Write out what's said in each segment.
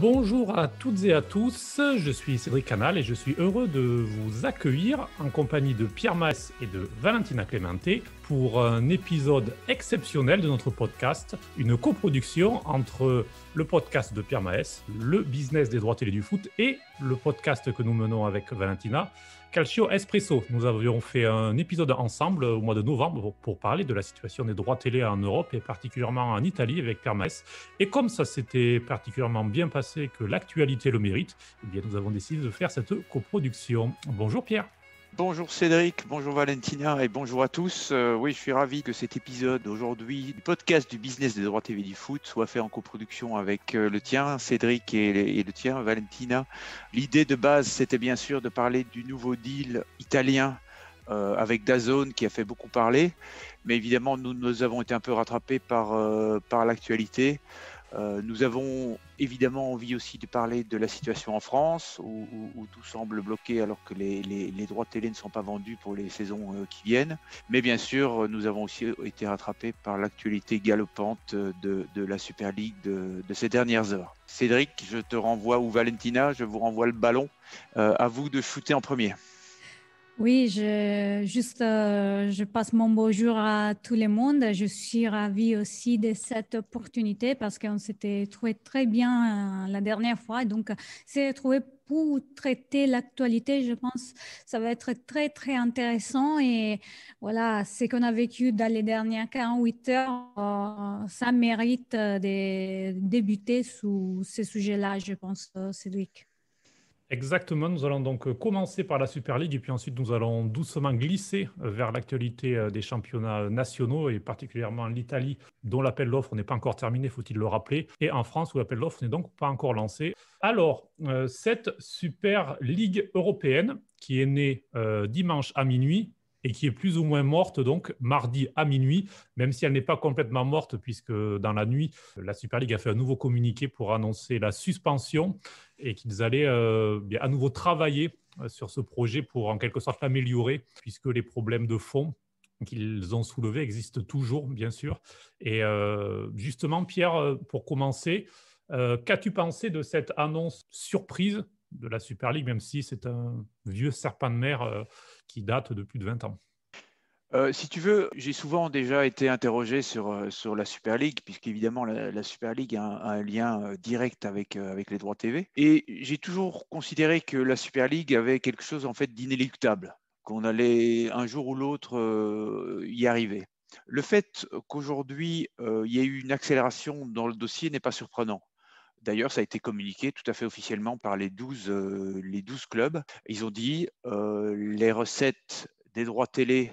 Bonjour à toutes et à tous, je suis Cédric Canal et je suis heureux de vous accueillir en compagnie de Pierre Maes et de Valentina Clemente pour un épisode exceptionnel de notre podcast, une coproduction entre le podcast de Pierre Maes, le business des droits télé du foot et le podcast que nous menons avec Valentina, Calcio Espresso. Nous avions fait un épisode ensemble au mois de novembre pour parler de la situation des droits télé en Europe et particulièrement en Italie avec Permes. Et comme ça s'était particulièrement bien passé que l'actualité le mérite, eh bien nous avons décidé de faire cette coproduction. Bonjour Pierre. Bonjour Cédric, bonjour Valentina et bonjour à tous. Euh, oui, je suis ravi que cet épisode aujourd'hui du podcast du business des droits TV du foot soit fait en coproduction avec euh, le tien, Cédric, et, le tien, Valentina. L'idée de base, c'était bien sûr de parler du nouveau deal italien euh, avec Dazone qui a fait beaucoup parler, mais évidemment, nous, nous avons été un peu rattrapés par, par l'actualité. Euh, nous avons évidemment envie aussi de parler de la situation en France, où, tout semble bloqué alors que les, droits de télé ne sont pas vendus pour les saisons euh, qui viennent. Mais bien sûr, nous avons aussi été rattrapés par l'actualité galopante de, la Super League de, ces dernières heures. Cédric, je te renvoie, ou Valentina, je vous renvoie le ballon. Euh, à vous de shooter en premier. Oui, je, juste, euh, je passe mon bonjour à tout le monde. Je suis ravie aussi de cette opportunité parce qu'on s'était trouvé très bien euh, la dernière fois. Donc, c'est trouvé pour traiter l'actualité, je pense, ça va être très, très intéressant. Et voilà, ce qu'on a vécu dans les dernières 48 heures, euh, ça mérite de débuter sous ce sujet-là, je pense, Cédric. Exactement, nous allons donc commencer par la Super League et puis ensuite nous allons doucement glisser vers l'actualité euh, des championnats nationaux et particulièrement l'Italie dont l'appel d'offres n'est pas encore terminé, faut-il le rappeler, et en France où l'appel d'offres n'est donc pas encore lancé. Alors, euh, cette Super Ligue européenne qui est née euh, dimanche à minuit et qui est plus ou moins morte donc mardi à minuit, même si elle n'est pas complètement morte puisque dans la nuit, la Super League a fait un nouveau communiqué pour annoncer la suspension et qu'ils allaient euh, à nouveau travailler euh, sur ce projet pour en quelque sorte l'améliorer puisque les problèmes de fond qu'ils ont soulevés existent toujours, bien sûr. Et euh, justement, Pierre, pour commencer, qu'as-tu pensé de cette annonce surprise de la Super League, même si c'est un vieux serpent de mer euh, qui date de plus de 20 ans. Euh, si tu veux, j'ai souvent déjà été interrogé sur, euh, sur la Super League, puisqu'évidemment la, la Super League a un, lien direct avec, avec les droits TV. Et j'ai toujours considéré que la Super League avait quelque chose en fait d'inéluctable, qu'on allait un jour ou l'autre y arriver. Le fait qu'aujourd'hui il y ait eu une accélération dans le dossier n'est pas surprenant. D'ailleurs, ça a été communiqué tout à fait officiellement par les 12, euh, les clubs. Ils ont dit que euh, les recettes des droits télé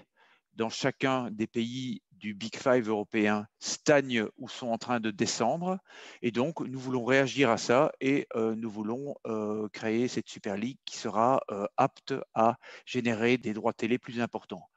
dans chacun des pays du Big Five européen stagnent ou sont en train de descendre. Et donc, nous voulons réagir à ça et euh, nous voulons créer cette Super League qui sera apte à générer des droits télé plus importants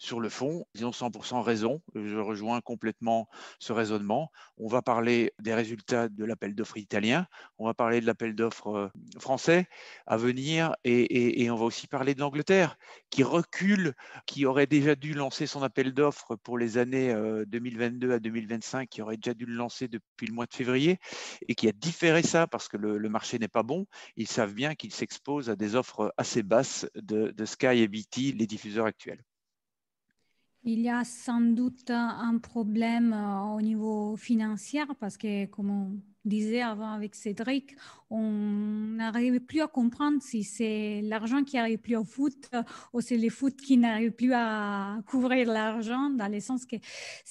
sur le fond, ils ont 100% raison. Euh, je rejoins complètement ce raisonnement. On va parler des résultats de l'appel d'offres italien, on va parler de l'appel d'offres euh, français à venir et, on va aussi parler de l'Angleterre qui recule, qui aurait déjà dû lancer son appel d'offres pour les années 2022 euh, à 2025, qui aurait déjà dû le lancer depuis le mois de février et qui a différé ça parce que le, marché n'est pas bon. Ils savent bien qu'ils s'exposent à des offres assez basses de, de Sky et BT, les diffuseurs actuels. Il y a sans doute un problème euh, au niveau financier parce que, comme on disait avant avec Cédric, on n'arrive plus à comprendre si c'est l'argent qui n'arrive plus au foot euh, ou c'est le foot qui n'arrive plus à couvrir l'argent, dans le sens que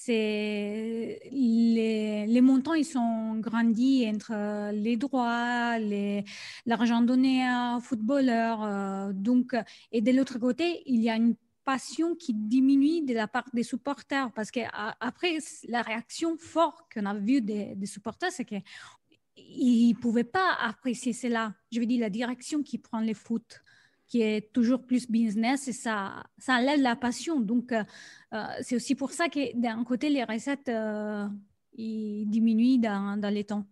les, montants ils sont grandis entre les droits, l'argent donné aux footballeurs. Euh, donc, et de l'autre côté, il y a une passion qui diminue de la part des supporters. Parce que après, la réaction forte qu'on a vu des, supporters, c'est qu'ils ne pouvaient pas apprécier cela. Je veux dire, la direction qui prend le foot qui est toujours plus business et ça, ça lève la passion. Donc, euh, euh, c'est aussi pour ça que d'un côté, les recettes euh, ils diminuent dans, dans les temps.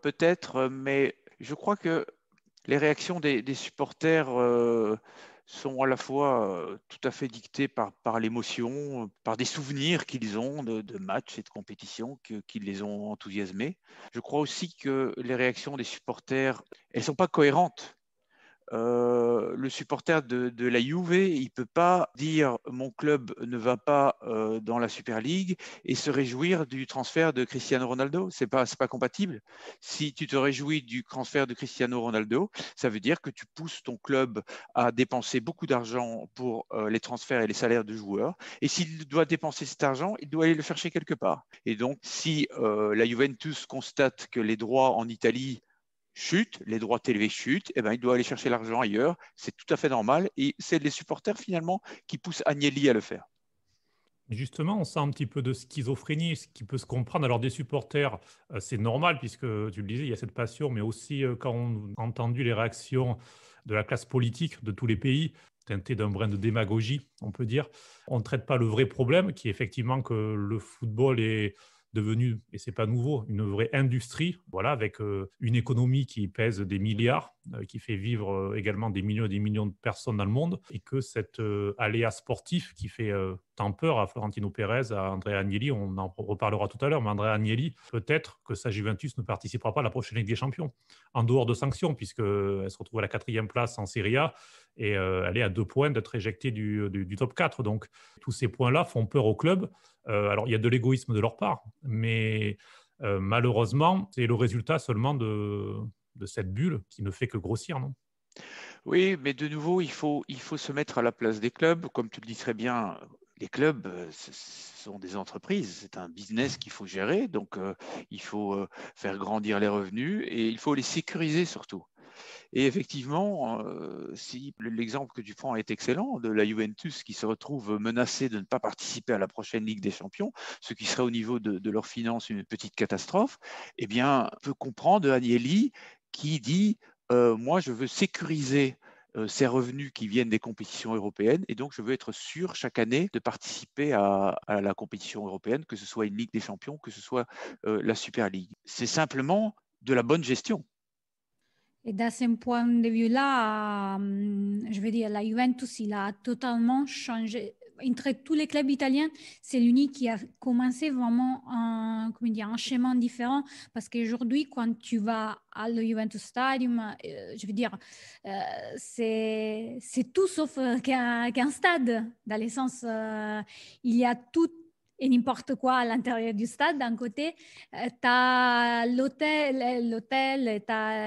Peut-être, mais je crois que les réactions des, des supporters sont à la fois euh, tout à fait dictées par, l'émotion, par des souvenirs qu'ils ont de, de, matchs et de compétitions qui les ont enthousiasmés. Je crois aussi que les réactions des supporters, elles ne sont pas cohérentes. Euh, le supporter de, la Juve, il ne peut pas dire mon club ne va pas euh, dans la Super League et se réjouir du transfert de Cristiano Ronaldo. Ce n'est pas, pas compatible. Si tu te réjouis du transfert de Cristiano Ronaldo, ça veut dire que tu pousses ton club à dépenser beaucoup d'argent pour euh, les transferts et les salaires de joueurs. Et s'il doit dépenser cet argent, il doit aller le chercher quelque part. Et donc, si la Juventus constate que les droits en Italie chute, les droits élevés chutent, et eh ben, il doit aller chercher l'argent ailleurs. C'est tout à fait normal. Et c'est les supporters, finalement, qui poussent Agnelli à le faire. Justement, on sent un petit peu de schizophrénie, ce qui peut se comprendre. Alors, des supporters, euh, c'est normal, puisque tu le disais, il y a cette passion, mais aussi euh, quand on a entendu les réactions de la classe politique de tous les pays, teintées d'un brin de démagogie, on peut dire, on ne traite pas le vrai problème, qui est effectivement que le football est devenue, et c'est pas nouveau, une vraie industrie, voilà, avec euh, une économie qui pèse des milliards euh, qui fait vivre euh, également des millions et des millions de personnes dans le monde, et que cet euh, aléa sportif qui fait tant peur à Florentino Pérez, à Andrea Agnelli, on en reparlera tout à l'heure, mais Andrea Agnelli, peut-être que sa Juventus ne participera pas à la prochaine Ligue des Champions, en dehors de sanctions, puisqu'elle se retrouve à la quatrième place en Serie A et elle est à deux points d'être éjectée du, du, top 4. Donc tous ces points-là font peur au club. alors il y a de l'égoïsme de leur part, mais malheureusement, c'est le résultat seulement de, de cette bulle qui ne fait que grossir, non Oui, mais de nouveau, il faut, il faut se mettre à la place des clubs. Comme tu le dis très bien, les clubs euh, ce sont des entreprises, c'est un business qu'il faut gérer, donc euh, il faut euh, faire grandir les revenus et il faut les sécuriser surtout. Et effectivement, si l'exemple que tu prends est excellent, de la Juventus qui se retrouve menacée de ne pas participer à la prochaine Ligue des Champions, ce qui serait au niveau de, leurs finances une petite catastrophe, eh bien, on peut comprendre Agnelli qui dit euh, moi je veux sécuriser euh, ces revenus qui viennent des compétitions européennes et donc je veux être sûr chaque année de participer à, la compétition européenne, que ce soit une Ligue des Champions, que ce soit euh, la Super League. C'est simplement de la bonne gestion. Et d'un ce point de vue-là, je veux dire, la Juventus, il a totalement changé entre tous les clubs italiens, c'est l'unique qui a commencé vraiment un, comment dire, un chemin différent parce qu'aujourd'hui, quand tu vas à le Juventus Stadium, euh, je veux dire, euh, c'est, tout sauf euh, qu'un, stade, dans le sens, il y a tout et n'importe quoi à l'intérieur du stade. D'un côté, tu as l'hôtel, l'hôtel,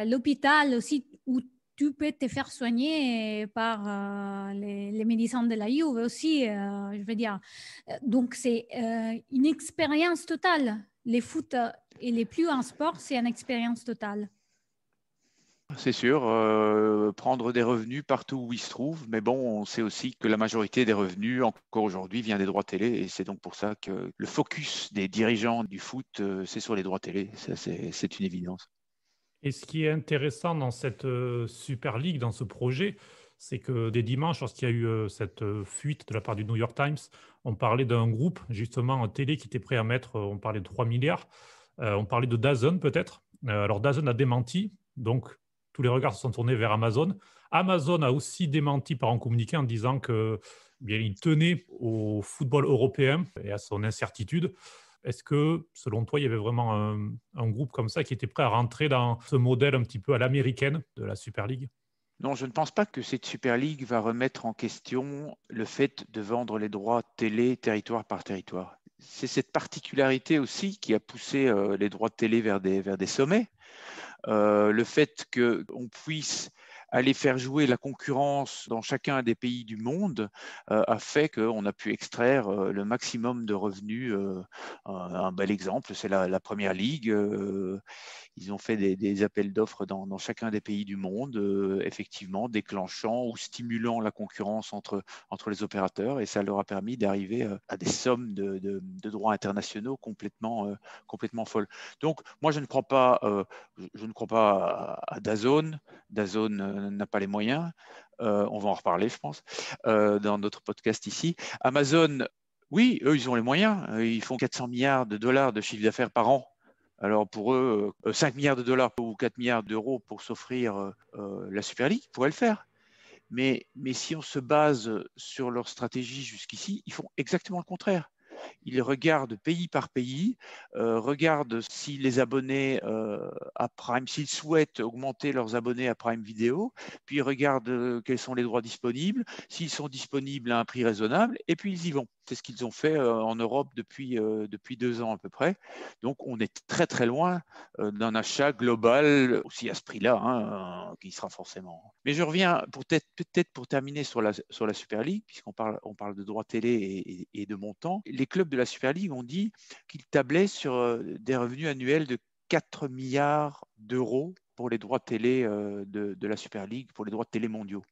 l'hôpital aussi, où tu peux te faire soigner par euh, les, médecins de la Juve aussi, euh, je veux dire. Euh, donc, c'est une expérience totale. Les foot et les plus en sport, c'est une expérience totale. C'est sûr, prendre des revenus partout où ils se trouvent, mais bon, on sait aussi que la majorité des revenus, encore aujourd'hui, vient des droits télé, et c'est donc pour ça que le focus des dirigeants du foot, c'est sur les droits télé, c'est une évidence. Et ce qui est intéressant dans cette euh, Super League, dans ce projet, c'est que dès dimanche, lorsqu'il y a eu euh, cette euh, fuite de la part du New York Times, on parlait d'un groupe, justement, en télé qui était prêt à mettre, on parlait de 3 milliards, on parlait de Dazen peut-être. alors Dazen a démenti, donc tous les regards se sont tournés vers Amazon. Amazon a aussi démenti par un communiqué en disant qu'il eh tenait au football européen et à son incertitude. Est-ce que, selon toi, il y avait vraiment un, groupe comme ça qui était prêt à rentrer dans ce modèle un petit peu à l'américaine de la Super League non, je ne pense pas que cette Super League va remettre en question le fait de vendre les droits télé territoire par territoire. C'est cette particularité aussi qui a poussé euh, les droits télé vers des, vers des sommets. Euh, le fait qu'on puisse aller faire jouer la concurrence dans chacun des pays du monde euh, a fait qu'on a pu extraire euh, le maximum de revenus. Euh, un, bel exemple, c'est la, Première Ligue. ils ont fait des, appels d'offres dans, chacun des pays du monde, effectivement déclenchant ou stimulant la concurrence entre, entre les opérateurs et ça leur a permis d'arriver à des sommes de, de, droits internationaux complètement, complètement folles. Donc moi je ne crois pas, je ne crois pas à, à Dazone n'a pas les moyens. Euh, on va en reparler, je pense, euh, dans notre podcast ici. Amazon, oui, eux, ils ont les moyens. Euh, ils font 400 milliards de dollars de chiffre d'affaires par an. Alors pour eux, 5 milliards de dollars ou 4 milliards d'euros pour s'offrir la Super League, ils pourraient le faire. Mais, mais si on se base sur leur stratégie jusqu'ici, ils font exactement le contraire. Ils regardent pays par pays, euh, regardent si les abonnés euh, à Prime, s'ils souhaitent augmenter leurs abonnés à Prime Vidéo, puis regardent regarde euh, quels sont les droits disponibles, s'ils sont disponibles à un prix raisonnable, et puis ils y vont. C'est ce qu'ils ont fait euh, en Europe depuis, euh, depuis deux ans à peu près. Donc on est très très loin euh, d'un achat global aussi à ce prix-là, hein, qui sera forcément. Mais je reviens peut-être peut pour terminer sur la, sur la Super League, puisqu'on parle, on parle de droits télé et, de montants. Les clubs de la Super League ont dit qu'ils tablaient sur des revenus annuels de 4 milliards d'euros pour les droits télé de, de, la Super League, pour les droits télé mondiaux.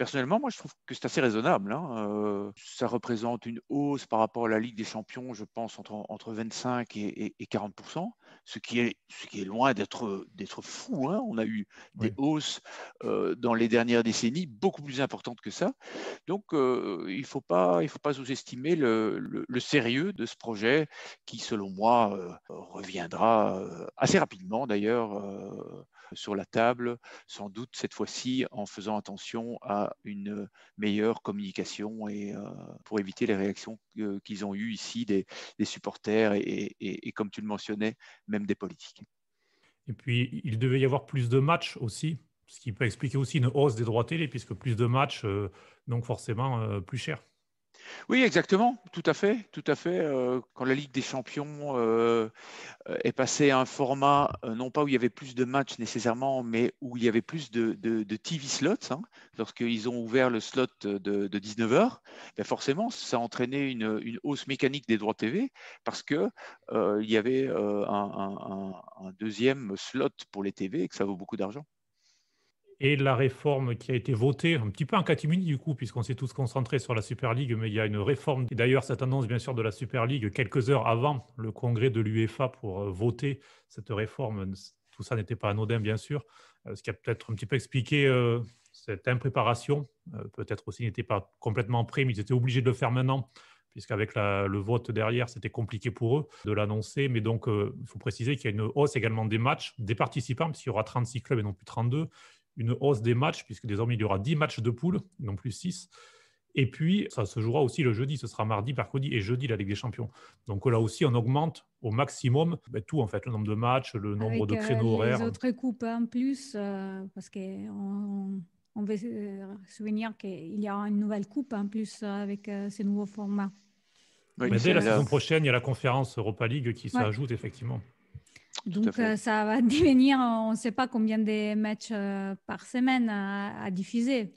Personnellement, moi, je trouve que c'est assez raisonnable. Hein. Euh, ça représente une hausse par rapport à la Ligue des Champions, je pense, entre, entre 25 et, 40 ce qui est, loin d'être fou. Hein. On a eu des hausses euh, dans les dernières décennies beaucoup plus importantes que ça. Donc, euh, il ne faut pas, il pas sous-estimer le, le, sérieux de ce projet qui, selon moi, reviendra assez rapidement, d'ailleurs sur la table, sans doute cette fois-ci en faisant attention à une meilleure communication et euh, pour éviter les réactions qu'ils ont eues ici des, supporters et, comme tu le mentionnais, même des politiques. Et puis, il devait y avoir plus de matchs aussi, ce qui peut expliquer aussi une hausse des droits télé, puisque plus de matchs, euh, donc forcément euh, plus cher. Oui, exactement, tout à fait, tout à fait. Euh, quand la Ligue des Champions euh, est passée à un format, euh, non pas où il y avait plus de matchs nécessairement, mais où il y avait plus de, TV slots, hein, lorsqu'ils ont ouvert le slot de, 19h, ben forcément, ça a entraîné une, hausse mécanique des droits TV parce qu'il y avait un deuxième slot pour les TV et que ça vaut beaucoup d'argent et la réforme qui a été votée, un petit peu en catimini du coup, puisqu'on s'est tous concentrés sur la Super League, mais il y a une réforme. Et d'ailleurs, cette annonce, bien sûr, de la Super League, quelques heures avant le congrès de l'UEFA pour euh, voter cette réforme, tout ça n'était pas anodin, bien sûr, euh, ce qui a peut-être un petit peu expliqué euh, cette impréparation. peut-être aussi n'était pas complètement prêts, mais ils étaient obligés de le faire maintenant puisqu'avec le vote derrière, c'était compliqué pour eux de l'annoncer. Mais donc, il faut préciser qu'il y a une hausse également des matchs, des participants, puisqu'il y aura 36 clubs et non plus 32 une hausse des matchs, puisque désormais il y aura 10 matchs de poule, non plus 6. Et puis, ça se jouera aussi le jeudi, ce sera mardi, mercredi et jeudi la Ligue des Champions. Donc là aussi, on augmente au maximum ben, tout, en fait, le nombre de matchs, le nombre de euh, créneaux horaires. Les autres coupes en plus, euh, parce qu'on on veut se euh, souvenir qu'il y aura une nouvelle coupe en plus avec ces nouveaux formats. Mais dès la saison prochaine, il y a la conférence Europa League qui s'ajoute effectivement. Donc euh, ça va devenir, on ne sait pas combien de matchs euh, par semaine à, diffuser.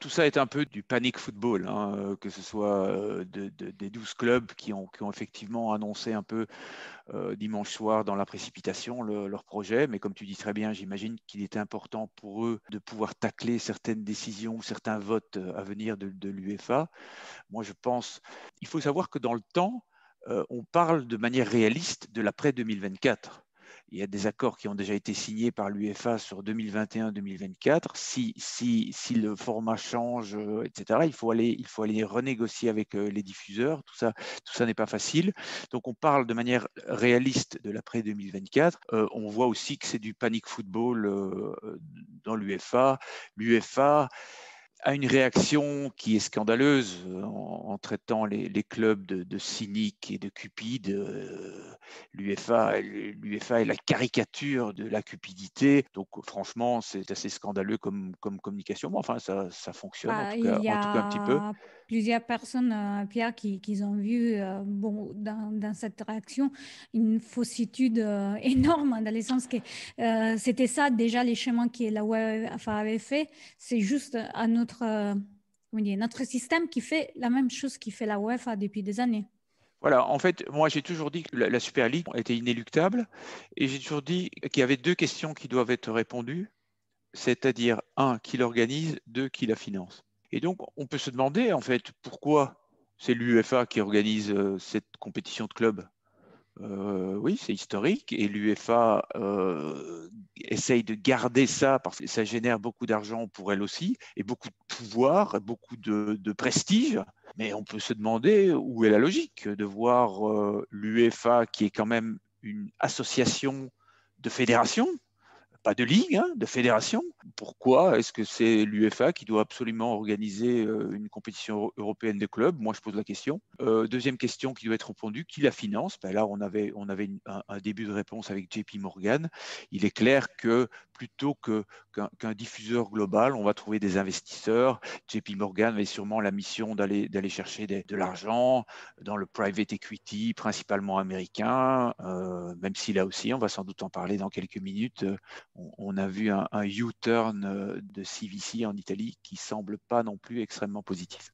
Tout ça est un peu du panic football, hein, euh, que ce soit des 12 clubs qui ont, effectivement annoncé un peu dimanche soir dans la précipitation leur projet. Mais comme tu dis très bien, j'imagine qu'il était important pour eux de pouvoir tacler certaines décisions, certains votes à venir de, de l'UEFA. Moi, je pense, il faut savoir que dans le temps, euh, on parle de manière réaliste de l'après 2024. Il y a des accords qui ont déjà été signés par l'UEFA sur 2021-2024. Si, le format change, euh, etc., il faut aller, renégocier avec euh, les diffuseurs. Tout ça, n'est pas facile. Donc on parle de manière réaliste de l'après 2024. on voit aussi que c'est du panic football dans l'UEFA. L'UEFA a une réaction qui est scandaleuse euh, en, traitant les, clubs de, de cyniques et de cupides. Euh, l'UEFA L'UFA est la caricature de la cupidité. Donc franchement, c'est assez scandaleux comme, comme, communication. Mais enfin, ça, ça fonctionne en, bah, tout cas, un petit peu. Plusieurs personnes, euh, Pierre, qui, qui, ont vu bon, dans, cette réaction une faussitude énorme, dans le sens que c'était ça déjà les chemins que la UEFA avait fait. C'est juste à autre euh, notre, système qui fait la même chose qui fait la UEFA depuis des années. Voilà, en fait, moi j'ai toujours dit que la Super League était inéluctable et j'ai toujours dit qu'il y avait deux questions qui doivent être répondues, c'est-à-dire un, qui l'organise, deux, qui la finance. Et donc on peut se demander en fait pourquoi c'est l'UEFA qui organise euh, cette compétition de clubs euh, oui, c'est historique et l'UEFA euh, essaye de garder ça parce que ça génère beaucoup d'argent pour elle aussi et beaucoup de pouvoir, beaucoup de, prestige. Mais on peut se demander où est la logique de voir euh, l'UEFA qui est quand même une association de fédérations pas de ligue, hein, de fédération. Pourquoi est-ce que c'est l'UFA qui doit absolument organiser euh, une compétition européenne de clubs Moi, je pose la question. Euh, deuxième question qui doit être répondue, qui la finance ben Là, on avait, un, début de réponse avec JP Morgan. Il est clair que plutôt qu'un diffuseur global. On va trouver des investisseurs. JP Morgan avait sûrement la mission d'aller chercher de l'argent dans le private equity, principalement américain, euh, même si là aussi, on va sans doute en parler dans quelques minutes, euh, on, a vu un, un U-turn euh, de CVC en Italie qui semble pas non plus extrêmement positif.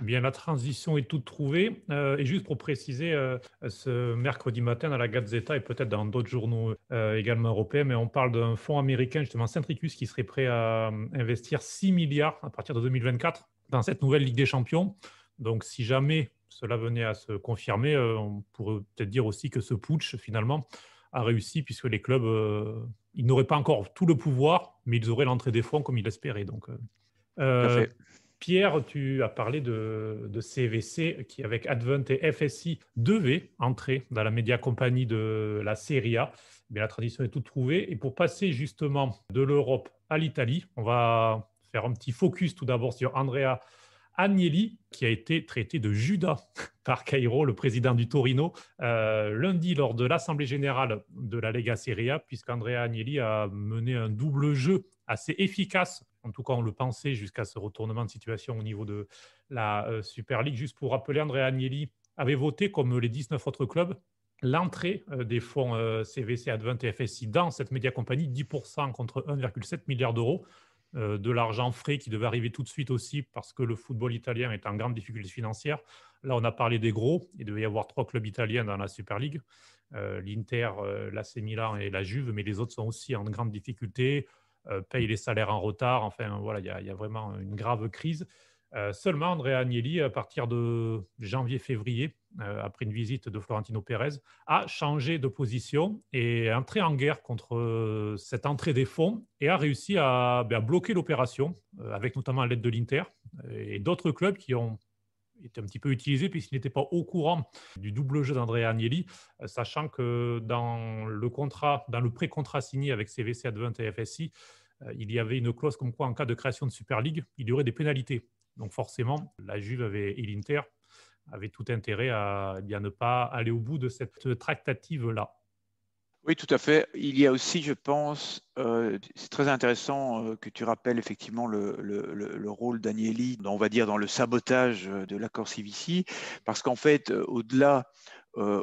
Eh bien, la transition est toute trouvée. Euh, et juste pour préciser, euh, ce mercredi matin à la Gazzetta et peut-être dans d'autres journaux euh, également européens, mais on parle d'un fonds américain, justement Centricus, qui serait prêt à investir 6 milliards à partir de 2024 dans cette nouvelle Ligue des Champions. Donc si jamais cela venait à se confirmer, on pourrait peut-être dire aussi que ce putsch, finalement, a réussi puisque les clubs, ils n'auraient pas encore tout le pouvoir, mais ils auraient l'entrée des fonds comme ils l'espéraient. Donc, Pierre, tu as parlé de, CVC qui, avec Advent et FSI, devait entrer dans la média compagnie de la Serie A. Mais la tradition est toute trouvée. Et pour passer justement de l'Europe à l'Italie, on va faire un petit focus tout d'abord sur Andrea Agnelli, qui a été traité de Judas par Cairo, le président du Torino, euh, lundi lors de l'Assemblée générale de la Lega Serie A, puisqu'Andrea Agnelli a mené un double jeu assez efficace en tout cas on le pensait jusqu'à ce retournement de situation au niveau de la euh, Super League. Juste pour rappeler, André Agnelli avait voté, comme les 19 autres clubs, l'entrée euh, des fonds CVC euh, Advent et FSI dans cette média compagnie, 10% contre 1,7 milliard d'euros de l'argent frais qui devait arriver tout de suite aussi parce que le football italien est en grande difficulté financière. Là, on a parlé des gros. Il devait y avoir trois clubs italiens dans la Super League, l'Inter, l'AC Milan et la Juve, mais les autres sont aussi en grande difficulté. Euh, paye les salaires en retard. Enfin, voilà, il y, a, vraiment une grave crise. Euh, seulement, André Agnelli, à partir de janvier-février, euh, après une visite de Florentino Pérez, a changé de position et est entré en guerre contre cette entrée des fonds et a réussi à ben, bloquer l'opération, avec notamment l'aide de l'Inter et d'autres clubs qui ont était un petit peu utilisé puisqu'il n'était pas au courant du double jeu d'Andrea Agnelli, euh, sachant que dans le contrat, dans le pré-contrat signé avec CVC Advent et FSI, euh, il y avait une clause comme quoi en cas de création de Super League, il y aurait des pénalités. Donc forcément, la Juve avait, et l'Inter avaient tout intérêt à, à eh ne pas aller au bout de cette tractative-là. Oui, tout à fait. Il y a aussi, je pense, euh, c'est très intéressant euh, que tu rappelles effectivement le, rôle d'Agnelli, on va dire, dans le sabotage euh, de l'accord CVC, parce qu'en fait, au-delà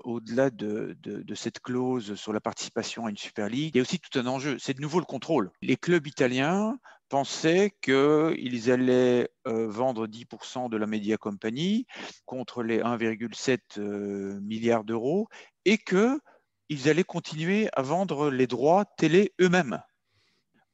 au-delà de, cette clause sur la participation à une Super League, il y a aussi tout un enjeu, c'est de nouveau le contrôle. Les clubs italiens pensaient qu'ils allaient vendre 10% de la Media Company contre les 1,7 milliards milliard d'euros et que ils allaient continuer à vendre les droits télé eux-mêmes.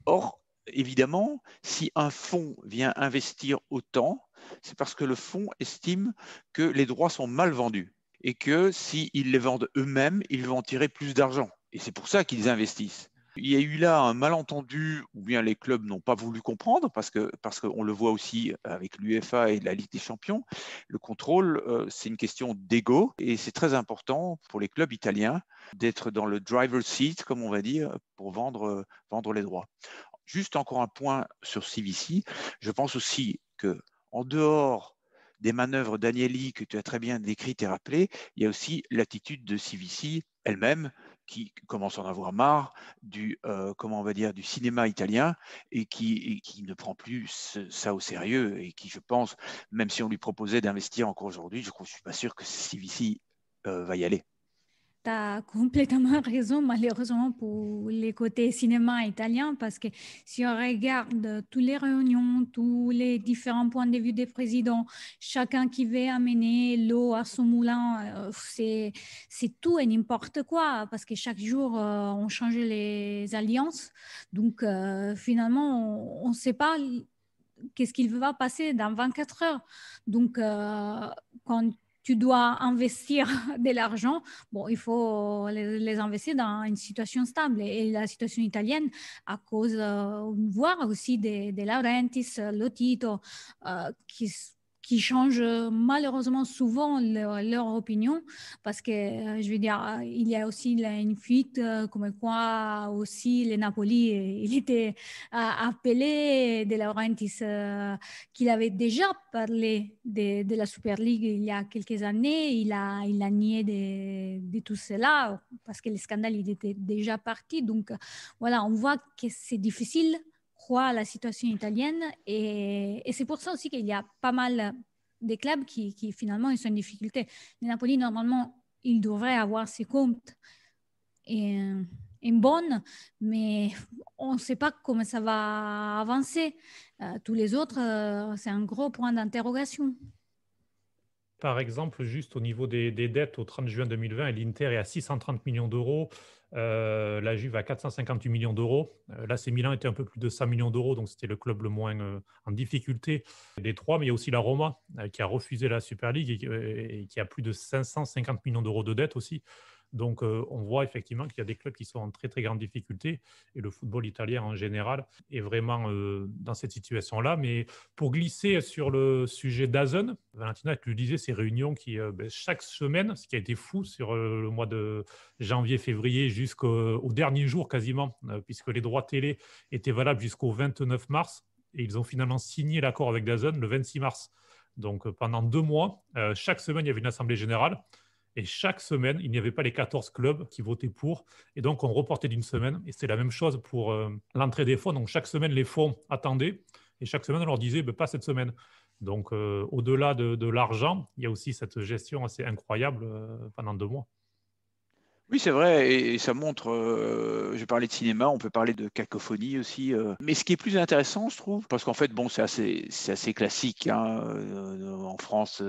Or, évidemment, si un fonds vient investir autant, c'est parce que le fonds estime que les droits sont mal vendus et que s'ils les vendent eux-mêmes, ils vont en tirer plus d'argent. Et c'est pour ça qu'ils investissent. Il y a eu là un malentendu ou bien les clubs n'ont pas voulu comprendre parce que parce qu'on le voit aussi avec l'UEFA et la Ligue des Champions, le contrôle euh, c'est une question d'ego et c'est très important pour les clubs italiens d'être dans le driver's seat comme on va dire pour vendre euh, vendre les droits. Juste encore un point sur CVC, je pense aussi que en dehors des manœuvres d'Agnelli que tu as très bien décrites et rappelées, il y a aussi l'attitude de CVC elle-même qui commence à en avoir marre du, euh, comment on va dire, du cinéma italien et qui, qui ne prend plus ça au sérieux et qui, je pense, même si on lui proposait d'investir encore aujourd'hui, je ne suis pas sûr que CVC euh, va y aller complètement raison, malheureusement, pour les côtés cinéma italien, parce que si on regarde toutes les réunions, tous les différents points de vue des présidents, chacun qui veut amener l'eau à son moulin, euh, c'est tout et n'importe quoi, parce que chaque jour, euh, on change les alliances. Donc, euh, finalement, on ne sait pas qu'est-ce qu'il va passer dans 24 heures. Donc, quand tu dois investir de l'argent, bon, il faut les, investir dans une situation stable. Et la situation italienne, à cause, euh, voire aussi de, de Laurentis, euh, Lotito, euh, qui sont qui changent euh, malheureusement souvent leur, opinion parce que, euh, je veux dire, euh, il y a aussi une fuite comme quoi aussi le Napoli, il était appelé de Laurentiis qu'il avait déjà parlé de, la Super League il y a quelques années. Il a, il a nié de, de tout cela parce que le scandale, il était déjà parti. Donc voilà, on voit que c'est difficile à la situation italienne. Et, c'est pour ça aussi qu'il y a pas mal de clubs qui, finalement ils sont en difficulté. Les Napoli, normalement, ils devraient avoir ses comptes et, et bonne, mais on ne sait pas comment ça va avancer. Euh, tous les autres, euh, c'est un gros point d'interrogation. Par exemple, juste au niveau des, dettes, au 30 juin 2020, l'Inter est à 630 millions d'euros, euh, la Juve à 458 millions d'euros. Euh, là, c'est Milan était un peu plus de 100 millions d'euros, donc c'était le club le moins euh, en difficulté des trois. Mais il y a aussi la Roma qui a refusé la Super League et qui a plus de 550 millions d'euros de dettes aussi. Donc, euh, on voit effectivement qu'il y a des clubs qui sont en très, très grande difficulté et le football italien en général est vraiment euh, dans cette situation-là. Mais pour glisser sur le sujet d'Azen, Valentina, tu disais, ces réunions qui, euh, ben, chaque semaine, ce qui a été fou sur le mois de janvier, février jusqu'au dernier jour quasiment, puisque les droits télé étaient valables jusqu'au 29 mars et ils ont finalement signé l'accord avec Dazen le 26 mars. Donc pendant deux mois, chaque semaine, il y avait une assemblée générale. Et chaque semaine, il n'y avait pas les 14 clubs qui votaient pour. Et donc, on reportait d'une semaine. Et c'est la même chose pour euh, l'entrée des fonds. Donc, chaque semaine, les fonds attendaient. Et chaque semaine, on leur disait, ben, pas cette semaine. Donc, euh, au-delà de, l'argent, il y a aussi cette gestion assez incroyable euh, pendant deux mois. Oui, c'est vrai, et, ça montre, euh, je parlais de cinéma, on peut parler de cacophonie aussi. Euh. Mais ce qui est plus intéressant, je trouve, parce qu'en fait, bon, c'est assez, classique. Hein, euh, en France,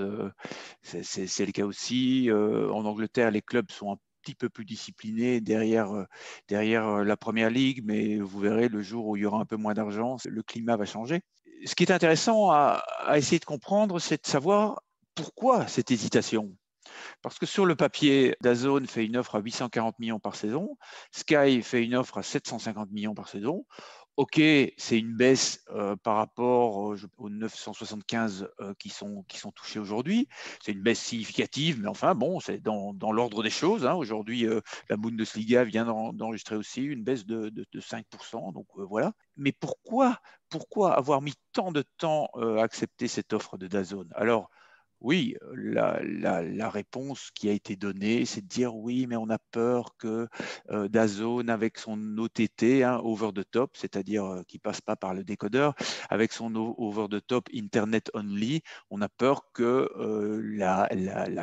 c'est le cas aussi. en Angleterre, les clubs sont un petit peu plus disciplinés derrière, derrière la première ligue, mais vous verrez, le jour où il y aura un peu moins d'argent, le climat va changer. Ce qui est intéressant à essayer de comprendre, c'est de savoir pourquoi cette hésitation parce que sur le papier, Dazone fait une offre à 840 millions par saison, Sky fait une offre à 750 millions par saison. OK, c'est une baisse euh, par rapport euh, aux 975 euh, qui, sont, qui sont touchés aujourd'hui. C'est une baisse significative, mais enfin, bon, c'est dans, l'ordre des choses. Hein. Aujourd'hui, la Bundesliga vient d'enregistrer aussi une baisse de, 5%. Donc voilà. Mais pourquoi, pourquoi avoir mis tant de temps à accepter cette offre de Dazone Alors, oui, la, réponse qui a été donnée, c'est de dire oui, mais on a peur que euh, Dazone, avec son OTT, hein, over the top, c'est-à-dire qui passe pas par le décodeur, avec son over the top Internet only, on a peur que la,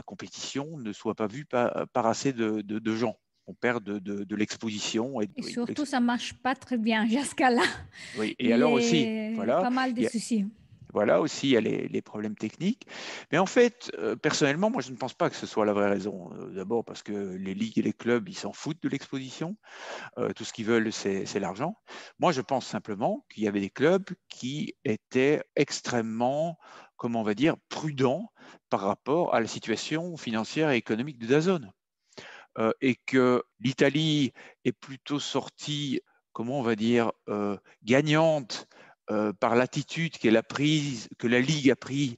compétition ne soit pas vue par, assez de, gens on perd de, l'exposition. Et, surtout, ça marche pas très bien jusqu'à là. Oui, et alors aussi, voilà. Pas mal de soucis. Voilà aussi, il y a les, problèmes techniques. Mais en fait, euh, personnellement, moi, je ne pense pas que ce soit la vraie raison. Euh, d'abord parce que les ligues et les clubs, ils s'en foutent de l'exposition. Euh, tout ce qu'ils veulent, c'est l'argent. Moi, je pense simplement qu'il y avait des clubs qui étaient extrêmement, comment on va dire, prudents par rapport à la situation financière et économique de la zone. et que l'Italie est plutôt sortie, comment on va dire, gagnante euh, par l'attitude qu'elle a prise, que la Ligue a prise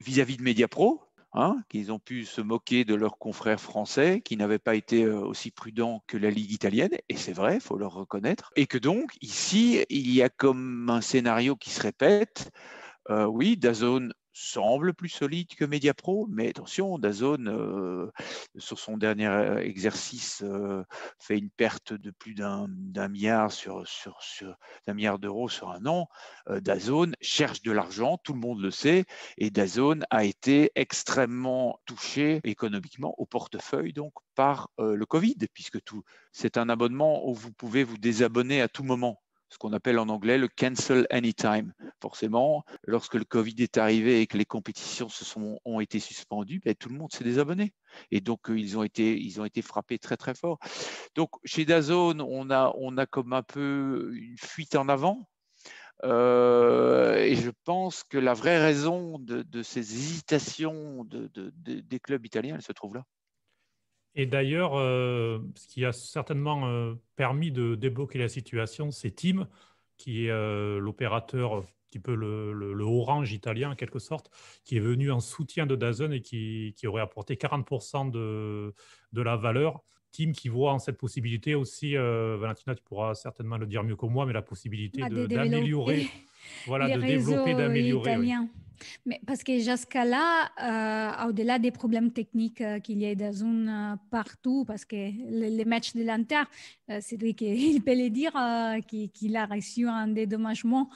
vis-à-vis de Mediapro, hein, qu'ils ont pu se moquer de leurs confrères français qui n'avaient pas été euh, aussi prudents que la Ligue italienne, et c'est vrai, il faut leur reconnaître, et que donc ici, il y a comme un scénario qui se répète, euh, oui, Dazone semble plus solide que Mediapro, mais attention, Dazone, euh, sur son dernier euh, exercice, euh, fait une perte de plus d'un milliard, d'euros sur un an. Dazone cherche de l'argent, tout le monde le sait, et Dazone a été extrêmement touché économiquement au portefeuille donc par le Covid, puisque c'est un abonnement où vous pouvez vous désabonner à tout moment ce qu'on appelle en anglais le cancel anytime. Forcément, lorsque le Covid est arrivé et que les compétitions se sont, ont été suspendues, ben, tout le monde s'est désabonné. Et donc, euh, ils ont, été, frappés très, très fort. Donc, chez Dazone, on a, a comme un peu une fuite en avant. Euh, et je pense que la vraie raison de, ces hésitations des clubs italiens, elle se trouve là. Et d'ailleurs, euh, ce qui a certainement euh, permis de débloquer la situation, c'est Tim, qui est euh, l'opérateur, un petit peu le, orange italien en quelque sorte, qui est venu en soutien de Dazen et qui, aurait apporté 40% de, la valeur. Tim qui voit en cette possibilité aussi, Valentina, tu pourras certainement le dire mieux que moi, mais la possibilité ah, d'améliorer, voilà, de développer, d'améliorer. Mais parce que jusqu'à là, euh, au-delà des problèmes techniques euh, qu'il y a dans une partout, parce que le, les matchs de l'Inter, euh, c'est vrai peut le dire qu'il a reçu un dédommagement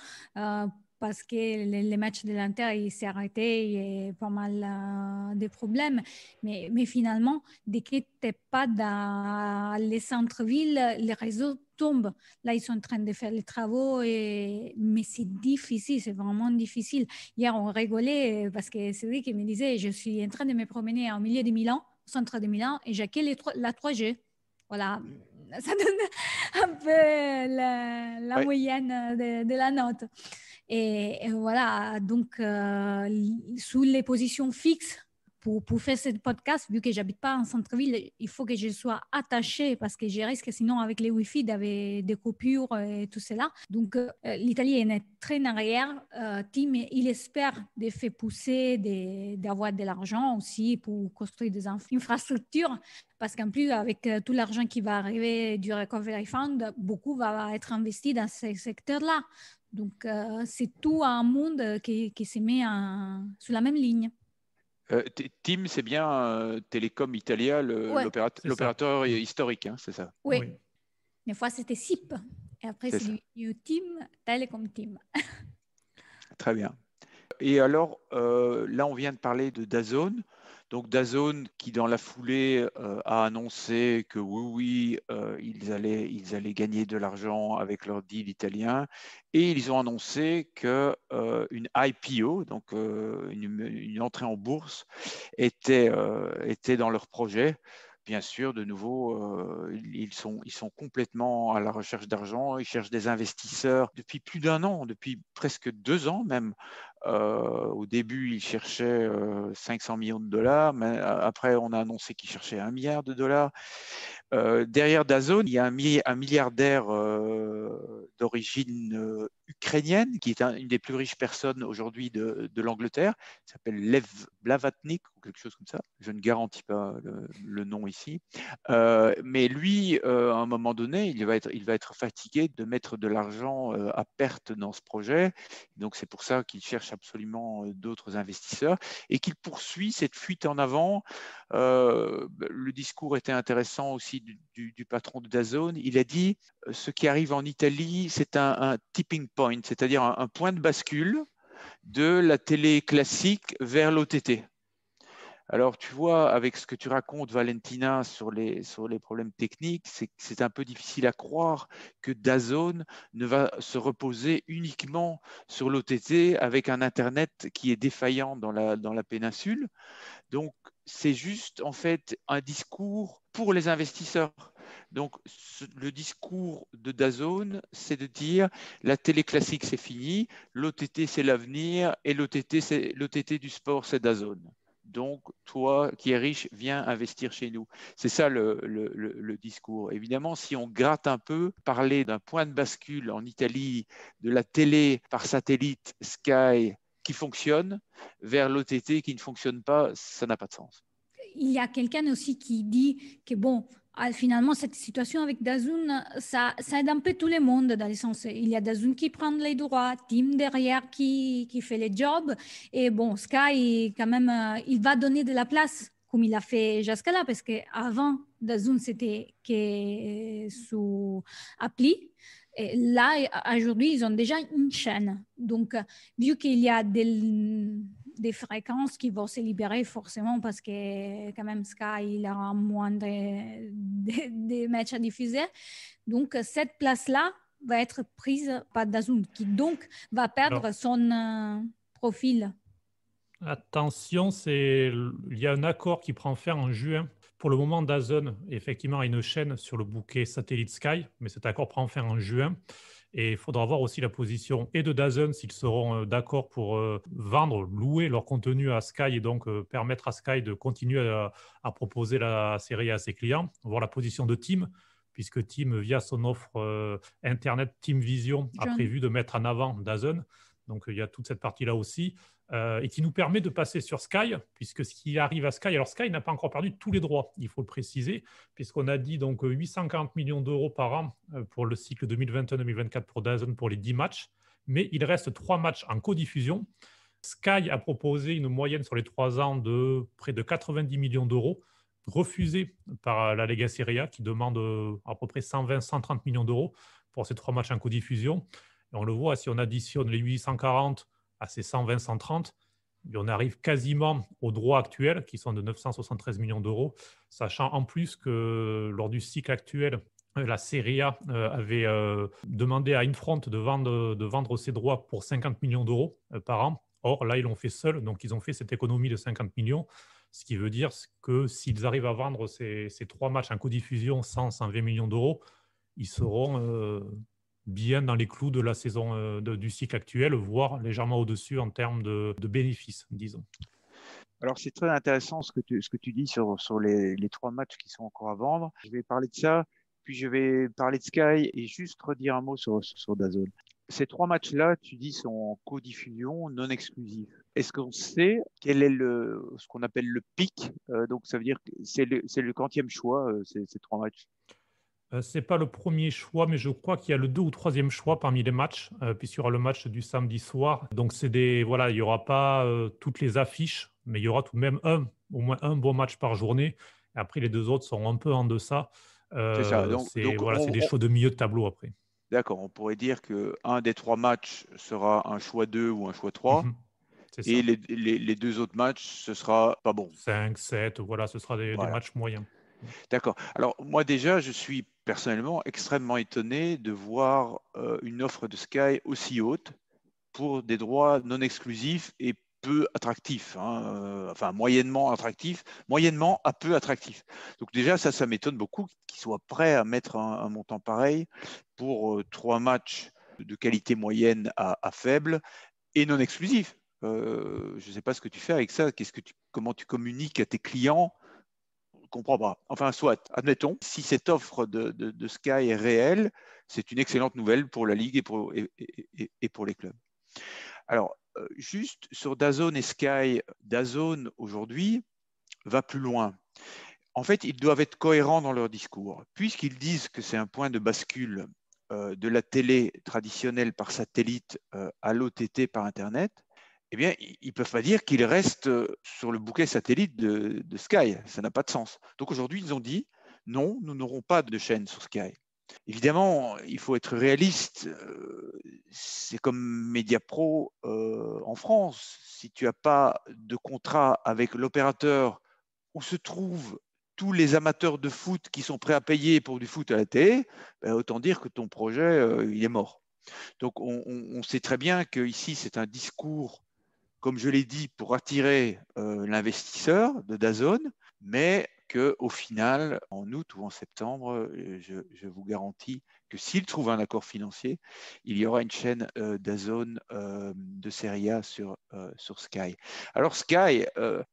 parce que les matchs de l'Inter il s'est arrêté, il y a pas mal euh, de problèmes. Mais, mais finalement, dès que tu pas dans les centres-villes, les réseaux tombent. Là, ils sont en train de faire les travaux, et... mais c'est difficile, c'est vraiment difficile. Hier, on rigolait euh, parce que c'est lui qui me disait, je suis en train de me promener au milieu de Milan, au centre de Milan, et j'ai les la 3G. Voilà, ça donne un peu la, moyenne de la note. Et, voilà, donc euh, sous les positions fixes, pour, faire ce podcast, vu que j'habite pas en centre-ville, il faut que je sois attachée parce que je risque sinon avec les Wi-Fi d'avoir des coupures et tout cela. Donc euh, l'Italie est très en arrière. Euh, Tim, il espère de faire pousser, d'avoir de, l'argent aussi pour construire des infrastructures parce qu'en plus, avec euh, tout l'argent qui va arriver du Recovery Fund, beaucoup va être investi dans ces secteurs-là. Donc, euh, c'est tout un monde qui, se met sur la même ligne. Euh, TIM, c'est bien euh, Telecom Italia, l'opérateur historique, hein, c'est ça Oui. Une fois, c'était SIP. Et après, c'est New Team, Telecom Team. Très bien. Et alors, euh, là, on vient de parler de DAZONE. Donc Dazone, qui dans la foulée euh, a annoncé que oui, oui, euh, ils, allaient, gagner de l'argent avec leur deal italien, et ils ont annoncé qu'une euh, IPO, donc euh, une, entrée en bourse, était, était dans leur projet. Bien sûr, de nouveau, ils, sont, ils sont complètement à la recherche d'argent, ils cherchent des investisseurs depuis plus d'un an, depuis presque deux ans même. Euh, au début, il cherchait 500 euh, millions de dollars, mais euh, après, on a annoncé qu'il cherchait un milliard de dollars. derrière Dazone, il y a un, milliardaire d'origine ukrainienne, qui est une des plus riches personnes aujourd'hui de, de l'Angleterre, s'appelle Lev Blavatnik, ou quelque chose comme ça. Je ne garantis pas le, nom ici. mais lui, à un moment donné, il va, être, il va être fatigué de mettre de l'argent à perte dans ce projet. Donc, c'est pour ça qu'il cherche absolument euh, d'autres investisseurs et qu'il poursuit cette fuite en avant. Euh, bah, le discours était intéressant aussi du, patron de Dazone. Il a dit euh, ce qui arrive en Italie, c'est un, tipping point, c'est-à-dire un point de bascule de la télé classique vers l'OTT. Alors, tu vois, avec ce que tu racontes, Valentina, sur les, problèmes techniques, c'est un peu difficile à croire que Dazone ne va se reposer uniquement sur l'OTT avec un Internet qui est défaillant dans la, péninsule. Donc, c'est juste, en fait, un discours pour les investisseurs. Donc, le discours de Dazone, c'est de dire la télé classique, c'est fini, l'OTT, c'est l'avenir, et l'OTT, l'OTT du sport, c'est Dazone donc toi qui es riche, viens investir chez nous. C'est ça le, le, discours. Évidemment, si on gratte un peu, parler d'un point de bascule en Italie, de la télé par satellite Sky qui fonctionne vers l'OTT qui ne fonctionne pas, ça n'a pas de sens. Il y a quelqu'un aussi qui dit que bon, ah, finalement, cette situation avec Dazun, ça, ça, aide un peu tout le monde dans le sens, il y a Dazun qui prend les droits, Tim derrière qui, qui fait les jobs, et bon, Sky, quand même, euh, il va donner de la place comme il a fait jusqu'à là, parce qu'avant, Dazun, c'était que euh, sous appli. Et là, aujourd'hui, ils ont déjà une chaîne. Donc, vu qu'il y a des des fréquences qui vont se libérer forcément parce que quand même Sky il aura moins de, matchs à diffuser. Donc cette place-là va être prise par Dazun qui donc va perdre son euh, profil. Attention, c'est il y a un accord qui prend fin en juin. Pour le moment, Dazun effectivement a une chaîne sur le bouquet satellite Sky, mais cet accord prend fin en juin. Et il faudra voir aussi la position et de Dazen s'ils seront euh, d'accord pour euh, vendre, louer leur contenu à Sky et donc euh, permettre à Sky de continuer à, proposer la série à ses clients. Voir la position de Team puisque Team, via son offre Internet Team Vision, a prévu de mettre en avant Dazen. Donc, il y a toute cette partie-là aussi. Euh, et qui nous permet de passer sur Sky, puisque ce qui arrive à Sky, alors Sky n'a pas encore perdu tous les droits, il faut le préciser, puisqu'on a dit donc 840 millions d'euros par an euh, pour le cycle 2021-2024 pour DAZN pour les 10 matchs, mais il reste 3 matchs en codiffusion. Sky a proposé une moyenne sur les 3 ans de près de 90 millions d'euros, refusée par la Lega Serie qui demande euh, à peu près 120-130 millions d'euros pour ces 3 matchs en codiffusion. Et on le voit, si on additionne les 840 à ces 120, 130. on arrive quasiment aux droits actuels qui sont de 973 millions d'euros, sachant en plus que lors du cycle actuel, euh, la Serie A euh, avait euh, demandé à Infront de vendre, ses droits pour 50 millions d'euros par an. Or, là, ils l'ont fait seul, donc ils ont fait cette économie de 50 millions, ce qui veut dire que s'ils arrivent à vendre ces, trois matchs en codiffusion 100, 120 millions d'euros, ils seront bien dans les clous de la saison euh, du cycle actuel, voire légèrement au-dessus en termes de, bénéfices, disons. Alors c'est très intéressant ce que tu, ce que tu dis sur, sur les, trois matchs qui sont encore à vendre. Je vais parler de ça, puis je vais parler de Sky et juste redire un mot sur, sur Dazone. Ces trois matchs-là, tu dis, sont en co-diffusion, non exclusive. Est-ce qu'on sait quel est le, ce qu'on appelle le pic euh, Donc ça veut dire que c'est le, quantième choix, euh, ces trois matchs euh, c'est pas le premier choix, mais je crois qu'il y a le deux ou troisième choix parmi les matchs, euh, Puis puisqu'il y aura le match du samedi soir. Donc, c'est des, voilà, il n'y aura pas euh, toutes les affiches, mais il y aura tout de même un, au moins un bon match par journée. après, les deux autres seront un peu en deçà. c'est ça. voilà, c'est des choix de milieu de tableau après. D'accord. On pourrait dire que un des trois matchs sera un choix 2 ou un choix 3. Mhm. Et les, deux autres matchs, ce sera pas bon. 5, 7, voilà, ce sera des matchs moyens. D'accord. Alors moi déjà, je suis personnellement extrêmement étonné de voir euh, une offre de Sky aussi haute pour des droits non exclusifs et peu attractifs, hein, euh, enfin moyennement attractifs, moyennement à peu attractifs. Donc déjà, ça, ça m'étonne beaucoup qu'ils soient prêts à mettre un, montant pareil pour euh, trois matchs de qualité moyenne à, faible et non exclusifs. je ne sais pas ce que tu fais avec ça. Qu'est-ce que comment tu communiques à tes clients comprends pas. Enfin, soit, admettons, si cette offre de, Sky est réelle, c'est une excellente nouvelle pour la Ligue et pour, et pour les clubs. Alors, euh, juste sur Dazone et Sky, Dazone aujourd'hui va plus loin. En fait, ils doivent être cohérents dans leur discours, puisqu'ils disent que c'est un point de bascule euh, de la télé traditionnelle par satellite euh, à l'OTT par Internet eh bien, ils ne peuvent pas dire qu'ils restent euh, sur le bouquet satellite de, Sky. Ça n'a pas de sens. Donc aujourd'hui, ils ont dit non, nous n'aurons pas de chaîne sur Sky. Évidemment, il faut être réaliste. Euh, c'est comme Mediapro euh, en France. Si tu n'as pas de contrat avec l'opérateur où se trouvent tous les amateurs de foot qui sont prêts à payer pour du foot à la télé, ben, autant dire que ton projet, il est mort. Donc on, on, sait très bien qu'ici, c'est un discours comme je l'ai dit, pour attirer euh, l'investisseur de Dazone, mais qu'au final, en août ou en septembre, euh, je, vous garantis que s'il trouve un accord financier, il y aura une chaîne euh, d'Azone euh, de Serie A sur, Sky. Alors Sky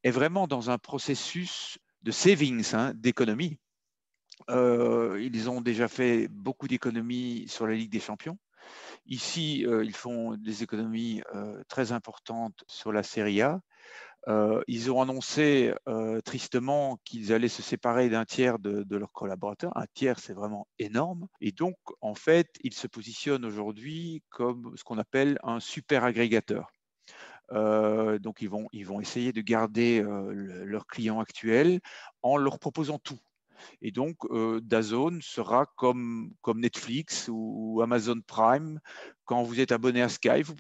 est vraiment dans un processus de savings, hein, d'économie. ils ont déjà fait beaucoup d'économies sur la Ligue des Champions. Ici, euh, ils font des économies euh, très importantes sur la série A. Euh, ils ont annoncé tristement qu'ils allaient se séparer d'un tiers de, leurs collaborateurs. Un tiers, c'est vraiment énorme. Et donc, en fait, ils se positionnent aujourd'hui comme ce qu'on appelle un super agrégateur. donc, ils vont, essayer de garder leurs clients actuels en leur proposant tout et donc, euh, DAZN sera comme, Netflix ou, Amazon Prime. Quand vous êtes abonné à Sky, vous,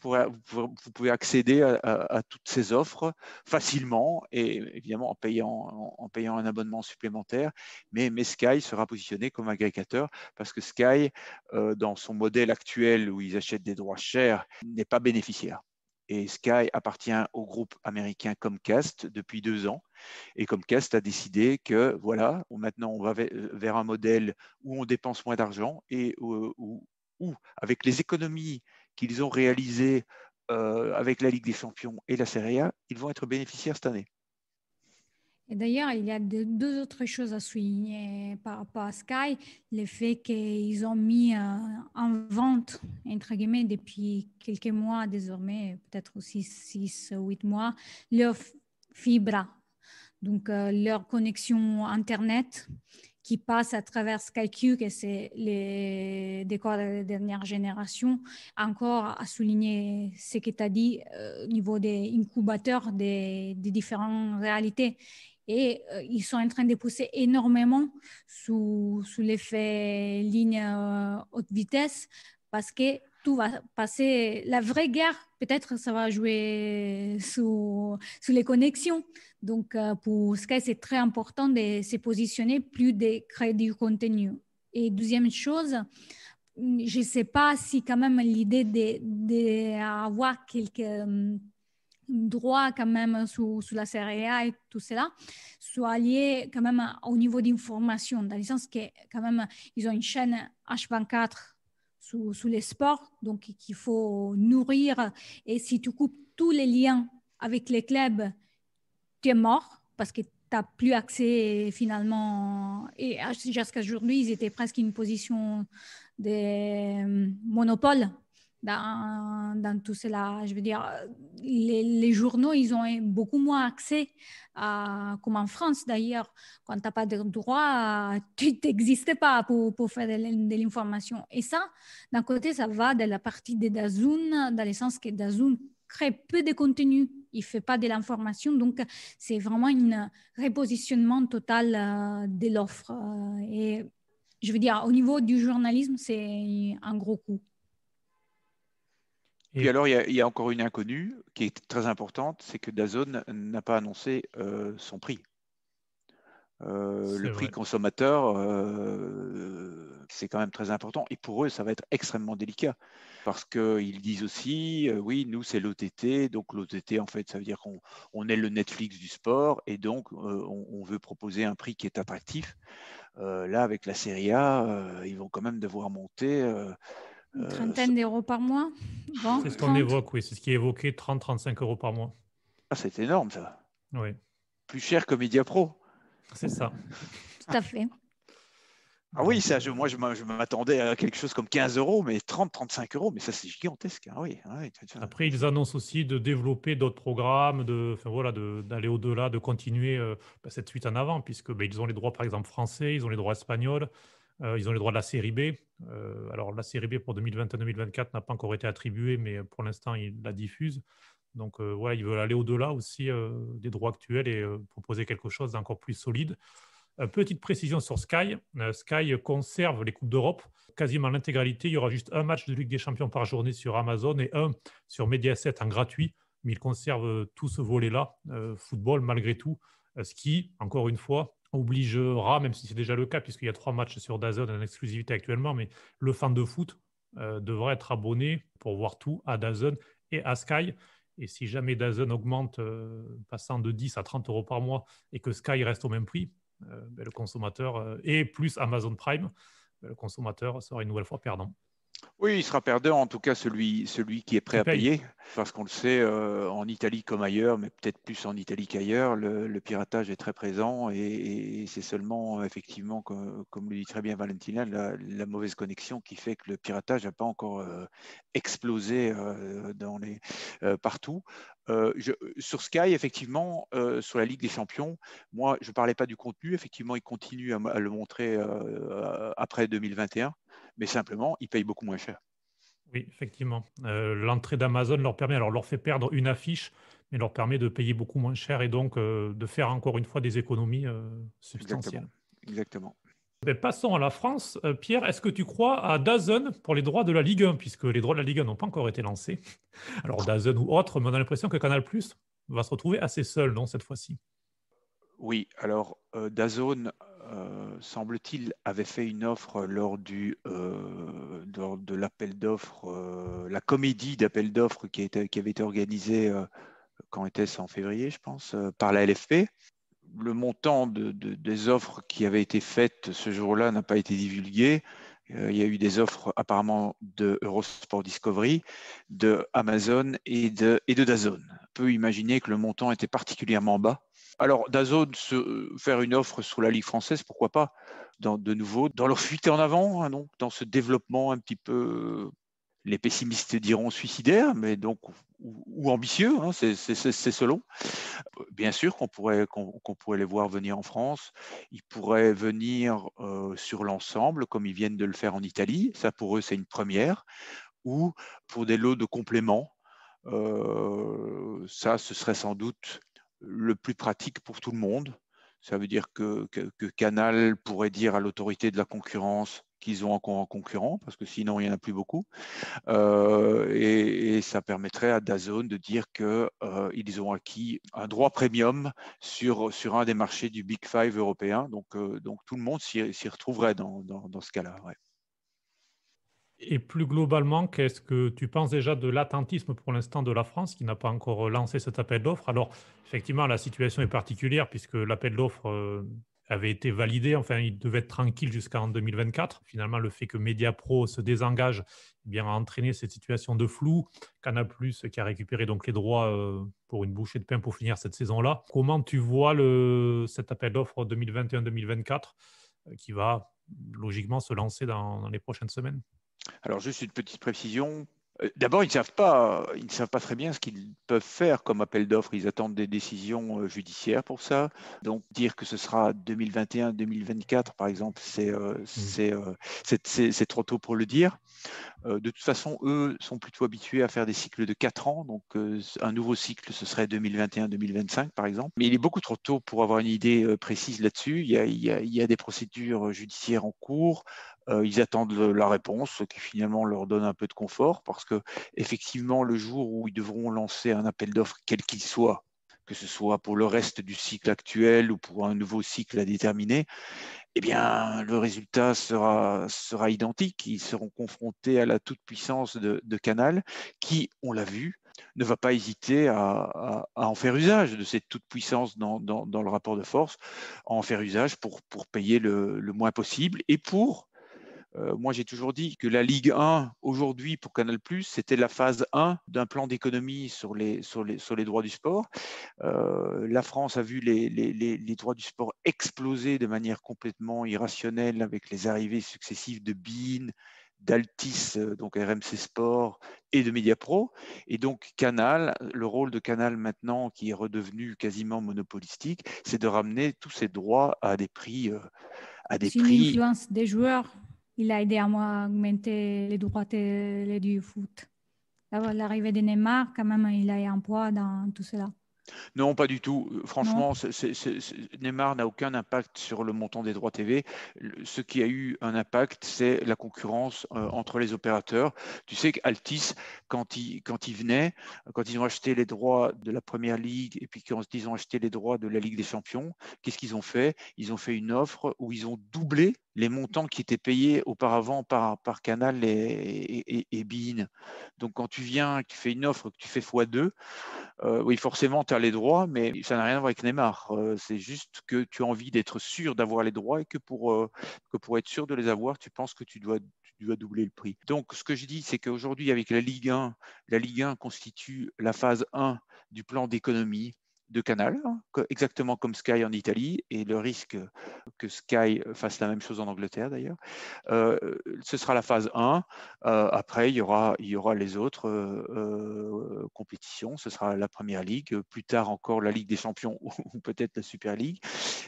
vous, pouvez accéder à, toutes ces offres facilement et évidemment en payant, un abonnement supplémentaire. Mais, mais, Sky sera positionné comme agrégateur parce que Sky, euh, dans son modèle actuel où ils achètent des droits chers, n'est pas bénéficiaire et Sky appartient au groupe américain Comcast depuis deux ans. Et Comcast a décidé que voilà, maintenant on va vers un modèle où on dépense moins d'argent et euh, où, avec les économies qu'ils ont réalisées euh, avec la Ligue des Champions et la Serie A, ils vont être bénéficiaires cette année. Et d'ailleurs, il y a deux autres choses à souligner par rapport à Sky. Le fait qu'ils ont mis euh, en vente, entre guillemets, depuis quelques mois désormais, peut-être aussi 6 ou 8 mois, leur fibre, donc euh, leur connexion Internet qui passe à travers SkyQ, que c'est les décor de la dernière génération, encore à souligner ce que tu as dit euh, au niveau des incubateurs des, des différentes réalités et euh, ils sont en train de pousser énormément sous, sous l'effet ligne euh, haute vitesse parce que tout va passer. La vraie guerre, peut-être, ça va jouer sous sous les connexions. Donc, pour euh, pour Sky, c'est très important de se positionner plus de créer du contenu. Et deuxième chose, je ne sais pas si quand même l'idée d'avoir de, quelques droit quand même sous, sous la CREA et tout cela soit lié quand même au niveau d'information, dans le sens que quand même ils ont une chaîne H24 sous, sous les sports, donc qu'il faut nourrir. Et si tu coupes tous les liens avec les clubs, tu es mort parce que tu n'as plus accès finalement. Et jusqu'à aujourd'hui, ils étaient presque une position de monopole dans, tout cela. Je veux dire, les, journaux, ils ont beaucoup moins accès, à, comme en France d'ailleurs. Quand tu n'as pas de droit, tu n'existes pas pour, pour, faire de, l'information. Et ça, d'un côté, ça va de la partie de Dazun, dans le sens que Dazun crée peu de contenu, il ne fait pas de l'information. Donc, c'est vraiment un repositionnement total euh, de l'offre. Euh, et je veux dire, au niveau du journalisme, c'est un gros coup. Et Puis alors, il y, a, encore une inconnue qui est très importante, c'est que Dazone n'a pas annoncé euh, son prix. Euh, le prix consommateur, euh, c'est quand même très important. Et pour eux, ça va être extrêmement délicat. Parce qu'ils disent aussi, oui, nous, c'est l'OTT. Donc l'OTT, en fait, ça veut dire qu'on est le Netflix du sport. Et donc, on, on, veut proposer un prix qui est attractif. là, avec la Serie A, ils vont quand même devoir monter une euh, trentaine d'euros par mois C'est ce qu'on évoque, oui. C'est ce qui est évoqué, 30-35 euros par mois. Ah, c'est énorme, ça. Oui. Plus cher que Mediapro. Pro. C'est ça. Tout à fait. Ah oui, ça, moi, je m'attendais à quelque chose comme 15 euros, mais 30, 35 euros, mais ça, c'est gigantesque. Hein, oui, Après, ils annoncent aussi de développer d'autres programmes, de, voilà, d'aller au-delà, de continuer euh, bah, cette suite en avant, puisque ben, ils ont les droits, par exemple, français, ils ont les droits espagnols. Euh, ils ont les droits de la série B. Euh, alors, la série B pour 2021-2024 n'a pas encore été attribuée, mais pour l'instant, ils la diffusent. Donc, voilà, euh, ils veulent aller au-delà aussi des droits actuels et proposer quelque chose d'encore plus solide. Petite précision sur Sky. Sky conserve les Coupes d'Europe, quasiment l'intégralité. Il y aura juste un match de Ligue des Champions par journée sur Amazon et un sur Mediaset en gratuit. Mais ils conservent tout ce volet-là, football malgré tout, ce qui, encore une fois, obligera, même si c'est déjà le cas, puisqu'il y a trois matchs sur DAZN en exclusivité actuellement, mais le fan de foot euh, devrait être abonné pour voir tout à DAZN et à Sky. Et si jamais DAZN augmente, euh, passant de 10 à 30 euros par mois, et que Sky reste au même prix, euh, ben, le consommateur, et plus Amazon Prime, ben, le consommateur sera une nouvelle fois perdant. Oui, il sera perdant, en tout cas celui, celui qui est prêt à payer. Parce qu'on le sait, euh, en Italie comme ailleurs, mais peut-être plus en Italie qu'ailleurs, le, piratage est très présent et, c'est seulement, effectivement, comme, le dit très bien Valentina, la, mauvaise connexion qui fait que le piratage n'a pas encore euh, explosé euh, partout. sur Sky, effectivement, sur la Ligue des Champions, moi, je ne parlais pas du contenu. Effectivement, il continue à le montrer après 2021 mais simplement, ils payent beaucoup moins cher. Oui, effectivement. Euh, l'entrée d'Amazon leur permet, alors leur fait perdre une affiche, mais leur permet de payer beaucoup moins cher et donc euh, de faire encore une fois des économies euh, substantielles. Exactement. Ben, passons à la France. Pierre, est-ce que tu crois à Dazen pour les droits de la Ligue 1, puisque les droits de la Ligue 1 n'ont pas encore été lancés Alors Dazen ou autre, mais on a l'impression que Canal Plus va se retrouver assez seul, non, cette fois-ci Oui, alors Dazone euh, semble-t-il, avait fait une offre lors, du, euh, lors de l'appel d'offres, euh, la comédie d'appel d'offres qui, qui, avait été organisée, quand était-ce En février, je pense, par la LFP. Le montant des offres qui avaient été faites ce jour-là n'a pas été divulgué. il y a eu des offres apparemment de Eurosport Discovery, de Amazon et de, et de Dazone. On peut imaginer que le montant était particulièrement bas alors, Dazone, se, euh, faire une offre sur la Ligue française, pourquoi pas De nouveau, dans leur fuite en avant, hein, dans ce développement un petit peu, euh, les pessimistes diront suicidaire, mais donc ou, ambitieux, hein, c'est selon. Euh, bien sûr qu'on pourrait, pourrait les voir venir en France. Ils pourraient venir sur l'ensemble, comme ils viennent de le faire en Italie. Ça, pour eux, c'est une première. Ou pour des lots de compléments. ça, ce serait sans doute le plus pratique pour tout le monde. Ça veut dire que, Canal pourrait dire à l'autorité de la concurrence qu'ils ont encore un concurrent, parce que sinon il n'y en a plus beaucoup. Euh, et, ça permettrait à Dazon de dire qu'ils euh, ont acquis un droit premium sur, sur un des marchés du Big Five européen. Donc, euh, donc tout le monde s'y retrouverait dans, ce cas-là. Et plus globalement, qu'est-ce que tu penses déjà de l'attentisme pour l'instant de la France qui n'a pas encore lancé cet appel d'offres Alors, effectivement, la situation est particulière puisque l'appel d'offres euh, avait été validé, enfin, il devait être tranquille jusqu'en 2024. Finalement, le fait que Mediapro se désengage eh bien, a entraîné cette situation de flou. Cana Plus qui a récupéré donc les droits euh, pour une bouchée de pain pour finir cette saison-là. Comment tu vois le, cet appel d'offres 2021-2024 euh, qui va logiquement se lancer dans les prochaines semaines alors juste une petite précision. Euh, d'abord, ils ne savent pas, savent pas très bien ce qu'ils peuvent faire comme appel d'offres. Ils attendent des décisions euh, judiciaires pour ça. Donc dire que ce sera 2021-2024, par exemple, euh, mmh. c'est trop tôt pour le dire. de toute façon, eux sont plutôt habitués à faire des cycles de quatre ans. Donc un nouveau cycle, ce serait 2021-2025, par exemple. Mais il est beaucoup trop tôt pour avoir une idée précise là-dessus. il, y a des procédures judiciaires en cours. Euh, ils attendent la réponse, ce qui finalement leur donne un peu de confort, parce que effectivement, le jour où ils devront lancer un appel d'offres, quel qu'il soit, que ce soit pour le reste du cycle actuel ou pour un nouveau cycle à déterminer, eh bien, le résultat sera, sera identique. Ils seront confrontés à la toute-puissance de, Canal, qui, on l'a vu, ne va pas hésiter à, en faire usage de cette toute-puissance dans, le rapport de force, à en faire usage pour, pour payer le moins possible et pour euh, moi, j'ai toujours dit que la Ligue 1, aujourd'hui, pour Canal, c'était la phase 1 d'un plan d'économie sur les, sur, sur les droits du sport. Euh, la France a vu les, droits du sport exploser de manière complètement irrationnelle avec les arrivées successives de BIN, d'Altis, euh, donc RMC Sport, et de Mediapro. Et donc Canal, le rôle de Canal maintenant, qui est redevenu quasiment monopolistique, c'est de ramener tous ces droits à des prix. à des prix. Une influence des joueurs il a aidé à moi à augmenter les droits du foot. L'arrivée de Neymar, quand même, il a eu un poids dans tout cela. Non, pas du tout. Euh, franchement, Neymar n'a aucun impact sur le montant des droits TV. Ce qui a eu un impact, c'est la concurrence euh, entre les opérateurs. Tu sais qu'Altis, quand ils, quand ils venaient, quand ils ont acheté les droits de la Première Ligue et puis quand ils ont acheté les droits de la Ligue des Champions, qu'est-ce qu'ils ont fait Ils ont fait une offre où ils ont doublé les montants qui étaient payés auparavant par, par Canal et, et, Donc quand tu viens, que tu fais une offre, que tu fais x2, euh, oui, forcément, tu as les droits, mais ça n'a rien à voir avec Neymar. Euh, c'est juste que tu as envie d'être sûr d'avoir les droits et que pour, euh, que pour être sûr de les avoir, tu penses que tu dois, tu dois doubler le prix. Donc ce que je dis, c'est qu'aujourd'hui, avec la Ligue 1, la Ligue 1 constitue la phase 1 du plan d'économie de Canal, hein, exactement comme Sky en Italie, et le risque que Sky euh, fasse la même chose en Angleterre d'ailleurs. Euh, ce sera la phase 1. Euh, après, il y, aura, il y aura les autres compétitions. Ce sera la Première Ligue, plus tard encore la Ligue des Champions ou peut-être la Super League.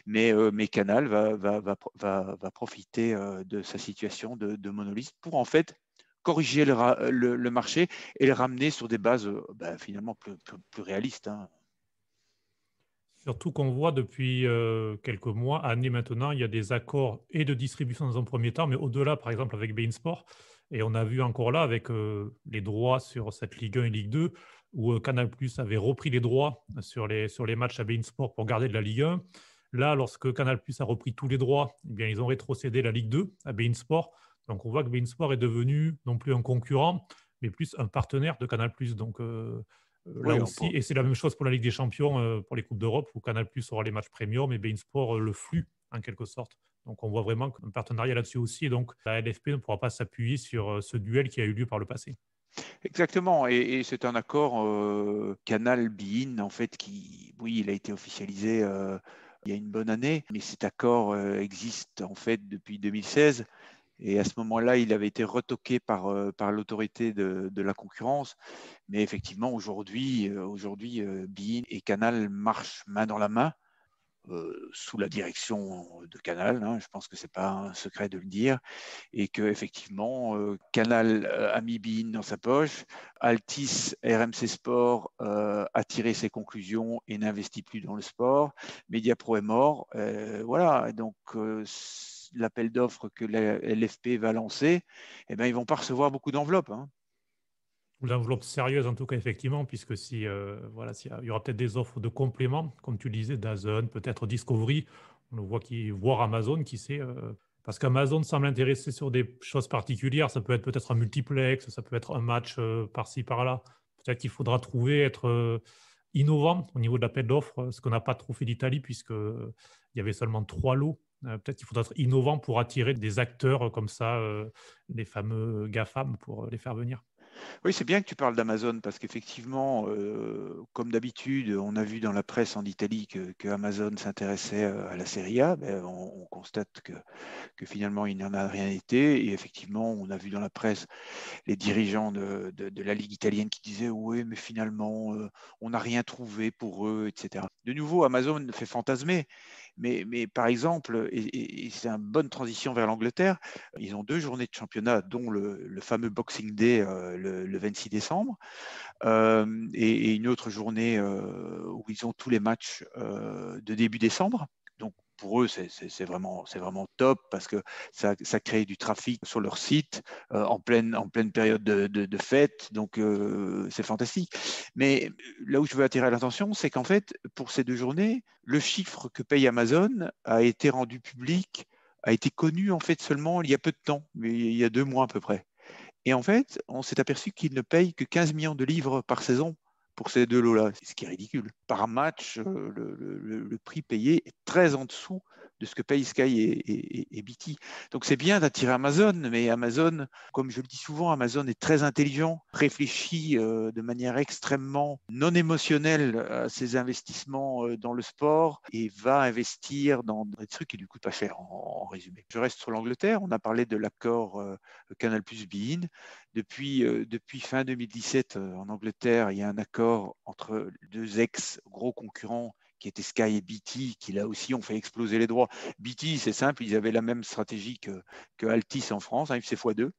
Mais, mais Canal va, va, profiter de sa situation de, de monoliste pour en fait corriger le, marché et le ramener sur des bases bah, finalement plus, réalistes. Hein. Surtout qu'on voit depuis euh, quelques mois, années maintenant, il y a des accords et de distribution dans un premier temps, mais au-delà, par exemple, avec Bein Sport. Et on a vu encore là avec euh, les droits sur cette Ligue 1 et Ligue 2, où euh, Canal Plus avait repris les droits sur les, sur les matchs à Bein Sport pour garder de la Ligue 1. Là, lorsque Canal Plus a repris tous les droits, eh bien, ils ont rétrocédé la Ligue 2 à Bein Sport. Donc on voit que Bein Sport est devenu non plus un concurrent, mais plus un partenaire de Canal Plus. Donc euh, et c'est la même chose pour la Ligue des Champions, euh, pour les Coupes d'Europe, où Canal Plus aura les matchs premium et Bein Sport euh, le flux, en quelque sorte. Donc on voit vraiment un partenariat là-dessus aussi. Et donc la LFP ne pourra pas s'appuyer sur ce duel qui a eu lieu par le passé. Exactement, et, c'est un accord Canal Bein en fait qui, oui, il a été officialisé il y a une bonne année, mais cet accord existe en fait depuis 2016. Et à ce moment-là, il avait été retoqué par, euh, par l'autorité de, de, la concurrence. Mais effectivement, aujourd'hui, euh, aujourd'hui, euh, Bein et Canal marchent main dans la main. sous la direction de Canal, hein. je pense que ce n'est pas un secret de le dire, et que effectivement Canal a mis Bein dans sa poche, Altis RMC Sport a tiré ses conclusions et n'investit plus dans le sport, Mediapro est mort, voilà, donc l'appel d'offres que la l'FP va lancer, eh ben ils ne vont pas recevoir beaucoup d'enveloppes. Hein. L'enveloppe sérieuse, en tout cas, effectivement, puisque si, euh, voilà, il y aura peut-être des offres de compléments, comme tu disais, Dazen, peut-être Discovery, on le voit qui, Amazon, qui sait. Euh, parce qu'Amazon semble intéressé sur des choses particulières. Ça peut être peut-être un multiplex, ça peut être un match euh, par-ci, par-là. Peut-être qu'il faudra trouver, être innovant au niveau de l'appel d'offres, ce qu'on n'a pas trop fait d'Italie, puisqu'il y avait seulement trois lots euh, peut-être qu'il faudra être innovant pour attirer des acteurs euh, comme ça, euh, des fameux GAFAM, pour les faire venir. Oui, c'est bien que tu parles d'Amazon parce qu'effectivement, comme d'habitude, on a vu dans la presse en Italie que, Amazon s'intéressait à la Serie A. on, constate que, que finalement, il n'y en a rien été. Et effectivement, on a vu dans la presse les dirigeants de, la Ligue italienne qui disaient Oui, mais finalement, on n'a rien trouvé pour eux, etc. De nouveau, Amazon fait fantasmer. Mais, par exemple, et, c'est une bonne transition vers l'Angleterre, ils ont deux journées de championnat, dont le, fameux Boxing Day euh, le, 26 décembre, euh, et, une autre journée euh, où ils ont tous les matchs de début décembre pour eux, c'est vraiment, vraiment top parce que ça, crée du trafic sur leur site euh, en, pleine, en pleine période de, fête. Donc, euh, c'est fantastique. Mais là où je veux attirer l'attention, c'est qu'en fait, pour ces deux journées, le chiffre que paye Amazon a été rendu public, a été connu en fait seulement il y a peu de temps, il y a deux mois à peu près. Et en fait, on s'est aperçu qu'il ne paye que 15 millions de livres par saison pour ces deux lots-là, ce qui est ridicule. Par match, euh, le, le prix payé est très en dessous de ce que payent Sky et, et, BT. Donc c'est bien d'attirer Amazon, mais Amazon, comme je le dis souvent, Amazon est très intelligent, réfléchit euh, de manière extrêmement non émotionnelle à ses investissements euh, dans le sport et va investir dans des trucs qui lui coûtent pas cher, en, résumé. Je reste sur l'Angleterre. On a parlé de l'accord euh, Canal Plus Bein. Depuis, depuis fin 2017, en Angleterre, il y a un accord entre deux ex-gros concurrents qui était Sky et BT, qui là aussi ont fait exploser les droits. BT, c'est simple, ils avaient la même stratégie que, Altis en France, hein, x2.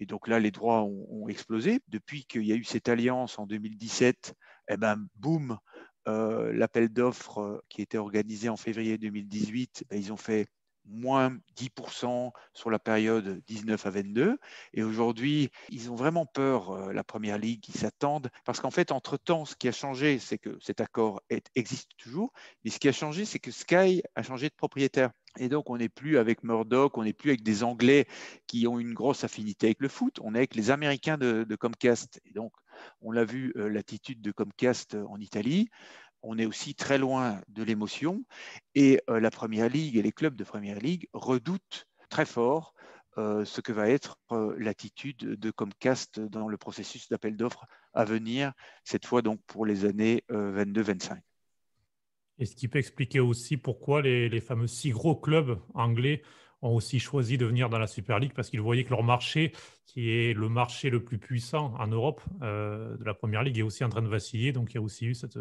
Et donc là, les droits ont, explosé. Depuis qu'il y a eu cette alliance en 2017, eh ben, boum, euh, l'appel d'offres euh, qui était organisé en février 2018, ben, ils ont fait moins 10% sur la période 19 à 22. Et aujourd'hui, ils ont vraiment peur, euh, la Première Ligue, ils s'attendent, parce qu'en fait, entre-temps, ce qui a changé, c'est que cet accord existe toujours, mais ce qui a changé, c'est que Sky a changé de propriétaire. Et donc, on n'est plus avec Murdoch, on n'est plus avec des Anglais qui ont une grosse affinité avec le foot, on est avec les Américains de, Comcast. Et donc, on l'a vu, euh, l'attitude de Comcast euh, en Italie on est aussi très loin de l'émotion. Et euh, la Première Ligue et les clubs de Première Ligue redoutent très fort euh, ce que va être euh, l'attitude de Comcast dans le processus d'appel d'offres à venir, cette fois donc pour les années 22-25. Et ce qui peut expliquer aussi pourquoi les, fameux six gros clubs anglais ont aussi choisi de venir dans la Super League parce qu'ils voyaient que leur marché, qui est le marché le plus puissant en Europe de la Première Ligue, est aussi en train de vaciller. Donc il y a aussi eu cette,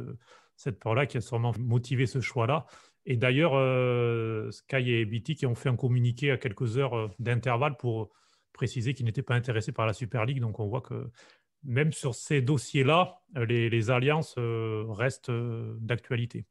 cette part là qui a sûrement motivé ce choix-là. Et d'ailleurs, euh, Sky et BT qui ont fait un communiqué à quelques heures euh, d'intervalle pour préciser qu'ils n'étaient pas intéressés par la Super League. Donc on voit que même sur ces dossiers-là, euh, les, alliances restent d'actualité.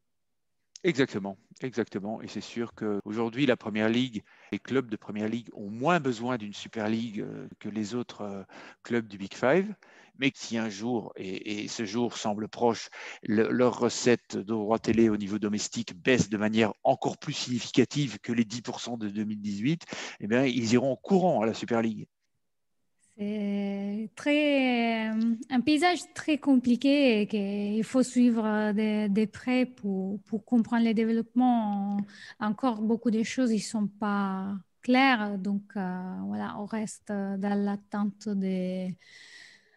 Exactement, exactement. Et c'est sûr qu'aujourd'hui, la Première Ligue, les clubs de Première Ligue ont moins besoin d'une Super League que les autres clubs du Big Five mais si un jour, et, ce jour semble proche, le, leurs recettes de droits télé au niveau domestique baissent de manière encore plus significative que les 10% de 2018, eh bien, ils iront courant à la Super League. C'est très, euh, un paysage très compliqué et qu'il faut suivre euh, des prêts près pour, comprendre les développements. Encore beaucoup de choses ne sont pas claires. Donc euh, voilà, on reste dans l'attente des,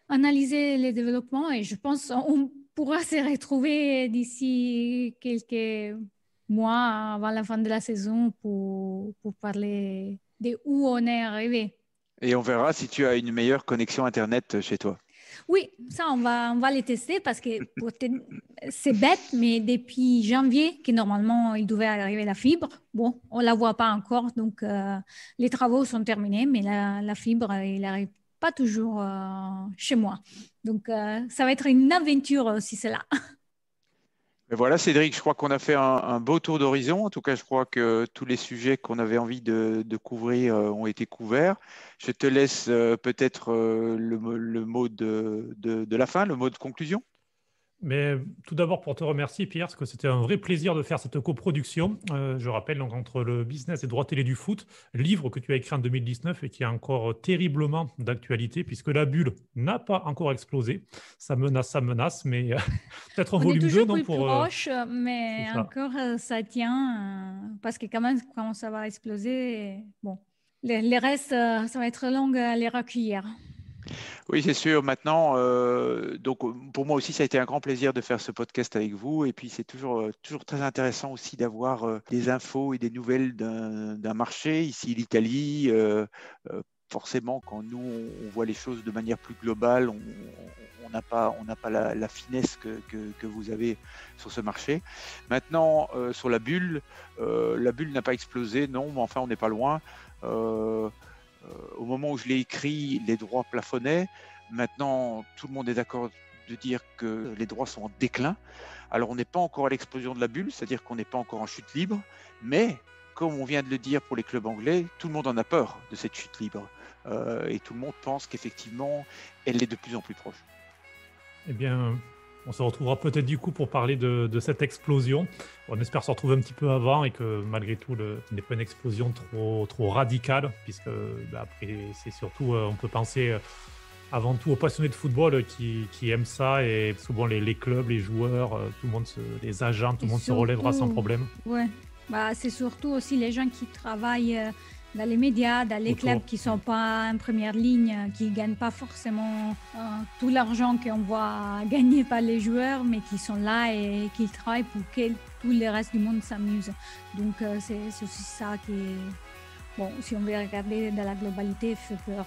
analyser les développements et je pense qu'on pourra se retrouver d'ici quelques mois avant la fin de la saison pour, pour parler de où on est arrivé. Et on verra si tu as une meilleure connexion Internet chez toi. Oui, ça, on va, on va les tester parce que c'est bête, mais depuis janvier, que normalement, il devait arriver la fibre, bon, on ne la voit pas encore. Donc, euh, les travaux sont terminés, mais la, la fibre, il arrive pas toujours euh, chez moi. Donc, euh, ça va être une aventure si c'est là. voilà, Cédric, je crois qu'on a fait un, beau tour d'horizon. En tout cas, je crois que tous les sujets qu'on avait envie de, couvrir euh, ont été couverts. Je te laisse peut-être le, mot de, la fin, le mot de conclusion. Mais tout d'abord pour te remercier Pierre, parce que c'était un vrai plaisir de faire cette coproduction. Euh, je rappelle donc entre le business et droit télé du foot, livre que tu as écrit en 2019 et qui est encore terriblement d'actualité puisque la bulle n'a pas encore explosé. Ça menace, ça menace, mais euh, peut-être en volume 2. Hein, pour, euh, proche, mais encore ça tient parce que quand même quand ça va exploser, bon, les, les restes, ça va être long à les recueillir. Oui, c'est sûr. Maintenant, euh, donc pour moi aussi, ça a été un grand plaisir de faire ce podcast avec vous. Et puis, c'est toujours, euh, toujours très intéressant aussi d'avoir euh, des infos et des nouvelles d'un marché. Ici, l'Italie, forcément, quand nous, on voit les choses de manière plus globale, on, n'a pas, on pas la, finesse que, vous avez sur ce marché. Maintenant, sur la bulle, la bulle n'a pas explosé, non, mais enfin, on n'est pas loin. Euh, au moment où je l'ai écrit, les droits plafonnaient. Maintenant, tout le monde est d'accord de dire que les droits sont en déclin. Alors on n'est pas encore à l'explosion de la bulle, c'est-à-dire qu'on n'est pas encore en chute libre, mais comme on vient de le dire pour les clubs anglais, tout le monde en a peur de cette chute libre. Euh, et tout le monde pense qu'effectivement, elle est de plus en plus proche. Eh bien, on se retrouvera peut-être du coup pour parler de, cette explosion. On espère se retrouver un petit peu avant et que malgré tout, le, ce n'est pas une explosion trop, radicale, puisque bah, après, c'est surtout, euh, on peut penser euh, avant tout aux passionnés de football qui, aiment ça et souvent les, clubs, les joueurs, euh, tout le monde, les agents, tout le monde se relèvera sans problème. Ouais, bah, c'est surtout aussi les gens qui travaillent dans les médias, dans les clubs qui ne sont pas en première ligne, qui ne gagnent pas forcément euh, tout l'argent qu'on voit gagner par les joueurs, mais qui sont là et qui travaillent pour que tout le reste du monde s'amuse. Donc euh, c'est aussi ça qui, bon, si on veut regarder dans la globalité, fait peur.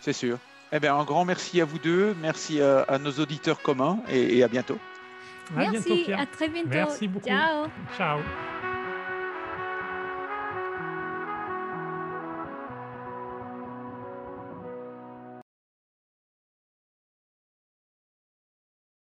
C'est sûr. Eh bien, un grand merci à vous deux, merci euh, à, nos auditeurs communs et, à bientôt. Merci, à, très bientôt. Merci beaucoup. Ciao. Ciao.